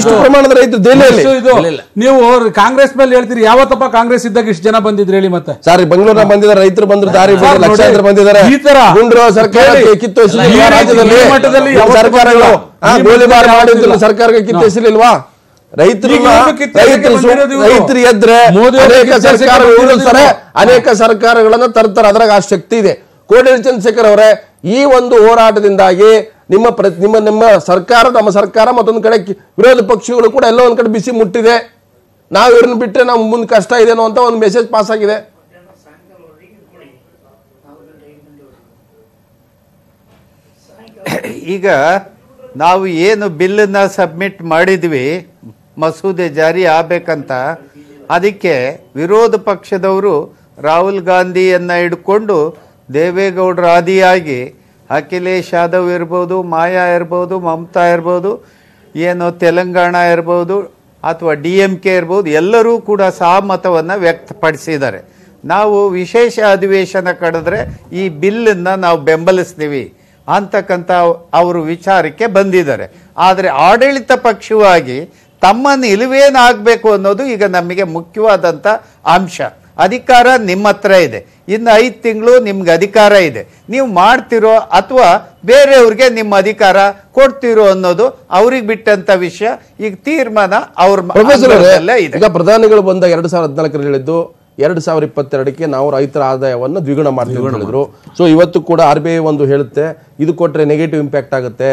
ಇಷ್ಟು ಪ್ರಮಾಣದ ರೈತರು ದೆಹಲಿಯಲ್ಲಿ ನೀವು ಕಾಂಗ್ರೆಸ್ ಮೇಲೆ ಹೇಳ್ತೀರಿ ಯಾವತ್ತಪ್ಪ ಕಾಂಗ್ರೆಸ್ ಇದ್ದಾಗ ಇಷ್ಟು ಜನ ಬಂದಿದ್ರು ಹೇಳಿ ಮತ್ತೆ ಸರ್ ಬೆಂಗಳೂರಿನ ಬಂದಿದ ರೈತರು ಬಂದ್ರು ದಾರಿ ಲಕ್ಷಾಂತರ ಬಂದಿದ್ದಾರೆ ಈ ತರ ಸರ್ಕಾರ ಕಿತ್ತು ರಾಜ್ಯದಲ್ಲಿ ಸರ್ಕಾರಗಳು ಗೋಲಿಬಾರ್ ಮಾಡಿದ್ರು ಸರ್ಕಾರಕ್ಕೆ ಕಿತ್ತು ಹೆಸರಿಲ್ವಾ ರೈತರು ಎದ್ರೆ ಅನೇಕ ಅನೇಕ ಸರ್ಕಾರಗಳನ್ನ ತರ್ತಾರೆ ಅದ್ರಾಗ ಆ ಶಕ್ತಿ ಇದೆ ಕೋಟೇಶ್ ಚಂದ್ರಶೇಖರ್ ಅವರೇ ಈ ಒಂದು ಹೋರಾಟದಿಂದಾಗಿ ನಿಮ್ಮ ನಿಮ್ಮ ನಿಮ್ಮ ಸರ್ಕಾರ ನಮ್ಮ ಸರ್ಕಾರ ಮತ್ತೊಂದು ಕಡೆ ವಿರೋಧ ಪಕ್ಷಗಳು ಕೂಡ ಎಲ್ಲ ಒಂದ್ ಕಡೆ ಬಿಸಿ ಮುಟ್ಟಿದೆ ನಾವು ಇವ್ರನ್ನ ಬಿಟ್ಟರೆ ನಾವು ಮುಂದೆ ಕಷ್ಟ ಇದೇನೋ ಅಂತ ಒಂದು ಮೆಸೇಜ್ ಪಾಸ್ ಆಗಿದೆ ಈಗ ನಾವು ಏನು ಬಿಲ್ಲನ್ನ ಸಬ್ಮಿಟ್ ಮಾಡಿದ್ವಿ ಮಸೂದೆ ಜಾರಿ ಆಗಬೇಕಂತ ಅದಕ್ಕೆ ವಿರೋಧ ಪಕ್ಷದವರು ರಾಹುಲ್ ಗಾಂಧಿಯನ್ನು ಹಿಡ್ಕೊಂಡು ದೇವೇಗೌಡರ ಆದಿಯಾಗಿ ಅಖಿಲೇಶ್ ಯಾದವ್ ಇರ್ಬೋದು ಮಾಯಾ ಇರ್ಬೋದು ಮಮತಾ ಇರ್ಬೋದು ಏನು ತೆಲಂಗಾಣ ಇರ್ಬೋದು ಅಥವಾ ಡಿ ಎಮ್ ಕೆ ಇರ್ಬೋದು ಎಲ್ಲರೂ ಕೂಡ ಸಹಮತವನ್ನು ವ್ಯಕ್ತಪಡಿಸಿದ್ದಾರೆ ನಾವು ವಿಶೇಷ ಅಧಿವೇಶನ ಕಡಿದ್ರೆ ಈ ಬಿಲ್ಲನ್ನು ನಾವು ಬೆಂಬಲಿಸ್ತೀವಿ ಅಂತಕ್ಕಂಥ ಅವರು ವಿಚಾರಕ್ಕೆ ಬಂದಿದ್ದಾರೆ ಆದರೆ ಆಡಳಿತ ಪಕ್ಷವಾಗಿ ತಮ್ಮ ನಿಲುವೇನಾಗಬೇಕು ಅನ್ನೋದು ಈಗ ನಮಗೆ ಮುಖ್ಯವಾದಂಥ ಅಂಶ ಅಧಿಕಾರ ನಿಮ್ಮ ಹತ್ರ ಇದೆ ಇನ್ನು ಐದು ತಿಂಗಳು ನಿಮ್ಗೆ ಅಧಿಕಾರ ಇದೆ ನೀವು ಮಾಡ್ತಿರೋ ಅಥವಾ ಬೇರೆಯವ್ರಿಗೆ ನಿಮ್ಮ ಅಧಿಕಾರ ಕೊಡ್ತಿರೋ ಅನ್ನೋದು ಅವ್ರಿಗೆ ಬಿಟ್ಟಂತ ವಿಷಯ ಈಗ ತೀರ್ಮಾನ ಅವ್ರ ಈಗ ಪ್ರಧಾನಿಗಳು ಬಂದ ಎರಡು ಸಾವಿರದ ಹದಿನಾಲ್ಕರಲ್ಲಿ ಹೇಳಿದ್ದು ಎರಡು ಸಾವಿರ ಇಪ್ಪತ್ತೆರಡಕ್ಕೆ ನಾವು ರೈತರ ಆದಾಯವನ್ನು ದ್ವಿಗುಣ ಮಾಡ್ತೀವಿ ಹೇಳಿದ್ರು ಸೊ ಇವತ್ತು ಕೂಡ ಆರ್ ಬಿ ಐ ಒಂದು ಹೇಳುತ್ತೆ ಇದು ಕೊಟ್ಟರೆ ನೆಗೆಟಿವ್ ಇಂಪ್ಯಾಕ್ಟ್ ಆಗುತ್ತೆ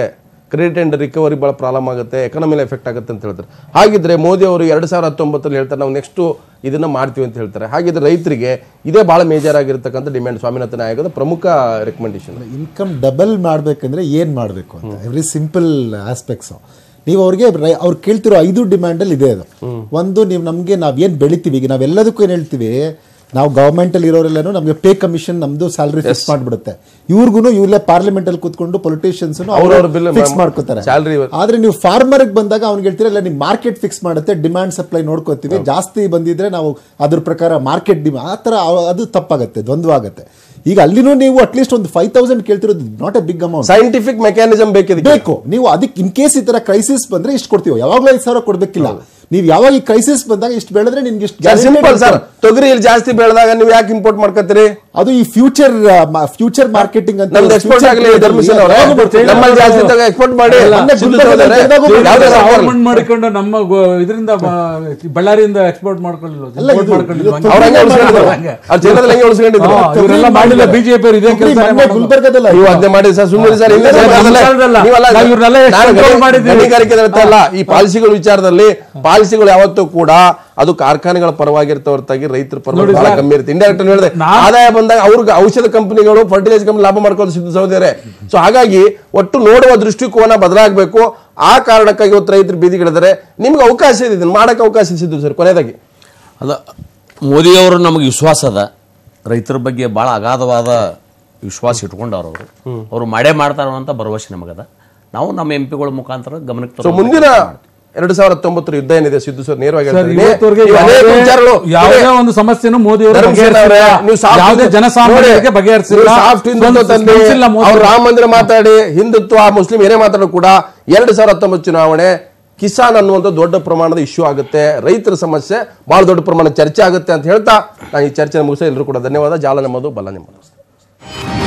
ಕ್ರೆಡಿಟ್ ಆ್ಯಂಡ್ ರಿಕವರಿ ಭಾಳ ಪ್ರಾಬ್ಲಮ್ ಆಗುತ್ತೆ ಎಕನಮಿಲಿ ಎಫೆಕ್ಟ್ ಆಗುತ್ತೆ ಅಂತ ಹೇಳ್ತಾರೆ ಹಾಗಿದ್ರೆ ಮೋದಿ ಅವರು ಎರಡು ಸಾವಿರದ ಹತ್ತೊಂಬತ್ತಲ್ಲಿ ಹೇಳ್ತಾರೆ ನಾವು ನೆಕ್ಸ್ಟು ಇದನ್ನು ಮಾಡ್ತೀವಿ ಅಂತ ಹೇಳ್ತಾರೆ ಹಾಗಿದ್ರೆ ರೈತರಿಗೆ ಇದೇ ಭಾಳ ಮೇಜರ್ ಆಗಿರ್ತಕ್ಕಂಥ ಡಿಮ್ಯಾಂಡ್ ಸ್ವಾಮಿನಾಥನ್ ಆಯೋಗದ ಪ್ರಮುಖ ರೆಕಮೆಂಡೇಶನ್ ಇನ್ಕಮ್ ಡಬಲ್ ಮಾಡಬೇಕಂದ್ರೆ ಏನು ಮಾಡಬೇಕು ಅಂತ ಎವ್ರಿ ಸಿಂಪಲ್ ಆಸ್ಪೆಕ್ಟ್ಸು ನೀವು ಅವ್ರಿಗೆ ಅವ್ರು ಕೇಳ್ತಿರೋ ಐದು ಡಿಮ್ಯಾಂಡಲ್ಲಿ ಇದೆ ಅದು ಒಂದು ನೀವು ನಮಗೆ ನಾವೇನು ಬೆಳಿತೀವಿ ಈಗ ನಾವೆಲ್ಲದಕ್ಕೂ ಏನು ಹೇಳ್ತೀವಿ ನಾವು ಅಲ್ಲಿ ಇರೋರೆಲ್ಲೂ ನಮಗೆ ಪೇ ಕಮಿಷನ್ ನಮ್ದು ಸ್ಯಾಲ್ರಿ ಫಿಕ್ಸ್ ಮಾಡಿಬಿಡುತ್ತೆ ಇವ್ರಿಗೂ ಇವ್ಲೇ ಅಲ್ಲಿ ಕೂತ್ಕೊಂಡು ಪೊಲಿಟಿಷಿಯನ್ಸ್ ಫಿಕ್ಸ್ ಮಾಡ್ಕೋತಾರೆ ಆದ್ರೆ ನೀವು ಫಾರ್ಮರ್ಗೆ ಬಂದಾಗ ಅವ್ನಿಗೆ ಹೇಳ್ತೀರ ಇಲ್ಲ ನೀವು ಮಾರ್ಕೆಟ್ ಫಿಕ್ಸ್ ಮಾಡುತ್ತೆ ಡಿಮ್ಯಾಂಡ್ ಸಪ್ಲೈ ನೋಡ್ಕೋತೀವಿ ಜಾಸ್ತಿ ಬಂದಿದ್ರೆ ನಾವು ಅದ್ರ ಪ್ರಕಾರ ಮಾರ್ಕೆಟ್ ಡಿಮಾ ಆ ಥರ ಅದು ತಪ್ಪಾಗುತ್ತೆ ದ್ವಂದ್ವ ಆಗುತ್ತೆ ಈಗ ಅಲ್ಲಿನೂ ನೀವು ಅಟ್ಲೀಸ್ಟ್ ಒಂದು ಫೈವ್ ತೌಸಂಡ್ ಕೇಳ್ತಿರೋದು not a big amount scientific mechanism ಬೇಕಿದೆ ಬೇಕು ನೀವು ಅದಕ್ಕೆ ಇನ್ ಕೇಸ್ ಈ ತರ ಕ್ರೈಸಿಸ್ ಬಂದ್ರೆ ಇಷ್ಟು ಕೊಡ್ತೀವಿ ಯಾವಾಗಲೂ ಐದು ಸಾವಿರ ಕೊಡಬೇಕಿಲ್ಲ ನೀವು ಯಾವಾಗ ಈ ಕ್ರೈಸಿಸ್ ಬಂದಾಗ ಇಷ್ಟು ಬೆಳೆದ್ರೆ ನಿಮ್ಗೆ ಇಷ್ಟು ಸಿಂಪಲ್ ಸರ್ ತೊಗರಿ ಇಲ್ಲಿ ಜಾಸ್ತಿ ಬೆಳೆದಾಗ ನೀವು ಯಾಕೆ ಇಂಪೋರ್ಟ್ ಮಾಡ್ಕೊತೀರಿ ಅದು ಈ ಫ್ಯೂಚರ್ ಫ್ಯೂಚರ್ ಮಾರ್ಕೆಟಿಂಗ್ ಅಂತ ನಮ್ದು ಎಕ್ಸ್ಪೋರ್ಟ್ ಆಗಲಿ ಧರ್ಮಸ್ಥಳ ನಮ್ಮಲ್ಲಿ ಜಾಸ್ತಿ ಎಕ್ಸ್ಪೋರ್ಟ್ ಮಾಡಿ ಮಾಡಿಕೊಂಡು ನಮ್ಮ ಇದರಿಂದ ಬಳ್ಳಾರಿಯಿಂದ ಎಕ್ಸ್ಪೋರ್ಟ್ ಮಾಡ್ಕೊಳ್ಳಿಲ್ಲ ಮಾಡಿಲ್ಲ ಬಿಜೆಪಿ ಇದೇ ಕೆಲಸ ಗುಲ್ಬರ್ಗದಲ್ಲ ನೀವು ಅದನ್ನೇ ಮಾಡಿ ಸರ್ ಸುಮ್ಮನೆ ಸರ್ ಇಲ್ಲ ಈ ಪಾಲಿಸಿಗಳ ವಿಚಾರದಲ್ಲಿ ಪಾಲಿಸಿಗಳು ಯಾವತ್ತೂ ಕೂಡ ಅದು ಕಾರ್ಖಾನೆಗಳ ಪರವಾಗಿರ್ತ ಹೊರತಾಗಿ ರೈತರ ಪರವಾಗಿ ಬಹಳ ಕಮ್ಮಿ ಇರುತ್ತೆ ಇಂಡೈರೆಕ್ಟ್ ಹೇಳಿದೆ ಆದಾಯ ಬಂದಾಗ ಅವ್ರಿಗೆ ಔಷಧ ಕಂಪನಿಗಳು ಫರ್ಟಿಲೈಸರ್ ಕಂಪನಿ ಲಾಭ ಮಾಡ್ಕೊಂಡು ಸಿದ್ಧ ಸೌದಿದ್ದಾರೆ ಸೊ ಹಾಗಾಗಿ ಒಟ್ಟು ನೋಡುವ ದೃಷ್ಟಿಕೋನ ಬದಲಾಗಬೇಕು ಆ ಕಾರಣಕ್ಕಾಗಿ ಇವತ್ತು ರೈತರು ಬೀದಿಗಿಡಿದರೆ ನಿಮ್ಗೆ ಅವಕಾಶ ಇದೆ ಮಾಡಕ್ಕೆ ಅವಕಾಶ ಸಿದ್ದು ಸರ್ ಕೊನೆಯದಾಗಿ ಅಲ್ಲ ಮೋದಿಯವರು ನಮಗೆ ವಿಶ್ವಾಸ ಅದ ರೈತರ ಬಗ್ಗೆ ಭಾಳ ಅಗಾಧವಾದ ವಿಶ್ವಾಸ ಇಟ್ಕೊಂಡವ್ರು ಅವರು ಅವರು ಮಾಡೇ ಮಾಡ್ತಾರ ಅಂತ ಭರವಸೆ ನಮಗದ ನಾವು ನಮ್ಮ ಎಂ ಪಿಗಳ ಮುಖಾಂತರ ಗಮನಕ್ಕೆ ಮುಂದಿನ ಎರಡು ಸಾವಿರದ ಹತ್ತೊಂಬತ್ತು ಯುದ್ಧ ಏನಿದೆ ಸಿದ್ದು ಸರ್ ನೇರವಾಗಿ ಯಾವುದೇ ಒಂದು ಮೋದಿ ಅವರು ರಾಮ ಮಂದಿರ ಮಾತಾಡಿ ಹಿಂದುತ್ವ ಮುಸ್ಲಿಂ ಏನೇ ಮಾತಾಡೋ ಕೂಡ ಎರಡು ಸಾವಿರದ ಹತ್ತೊಂಬತ್ತು ಚುನಾವಣೆ ಕಿಸಾನ್ ಅನ್ನುವಂತ ದೊಡ್ಡ ಪ್ರಮಾಣದ ಇಶ್ಯೂ ಆಗುತ್ತೆ ರೈತರ ಸಮಸ್ಯೆ ಬಹಳ ದೊಡ್ಡ ಪ್ರಮಾಣ ಚರ್ಚೆ ಆಗುತ್ತೆ ಅಂತ ಹೇಳ್ತಾ ನಾನು ಈ ಚರ್ಚೆ ಮುಗಿಸ ಎಲ್ಲರೂ ಕೂಡ ಧನ್ಯವಾದ ಜಾಲ ನಮ್ಮದು ಬಲ ನಿಮ್ಮದು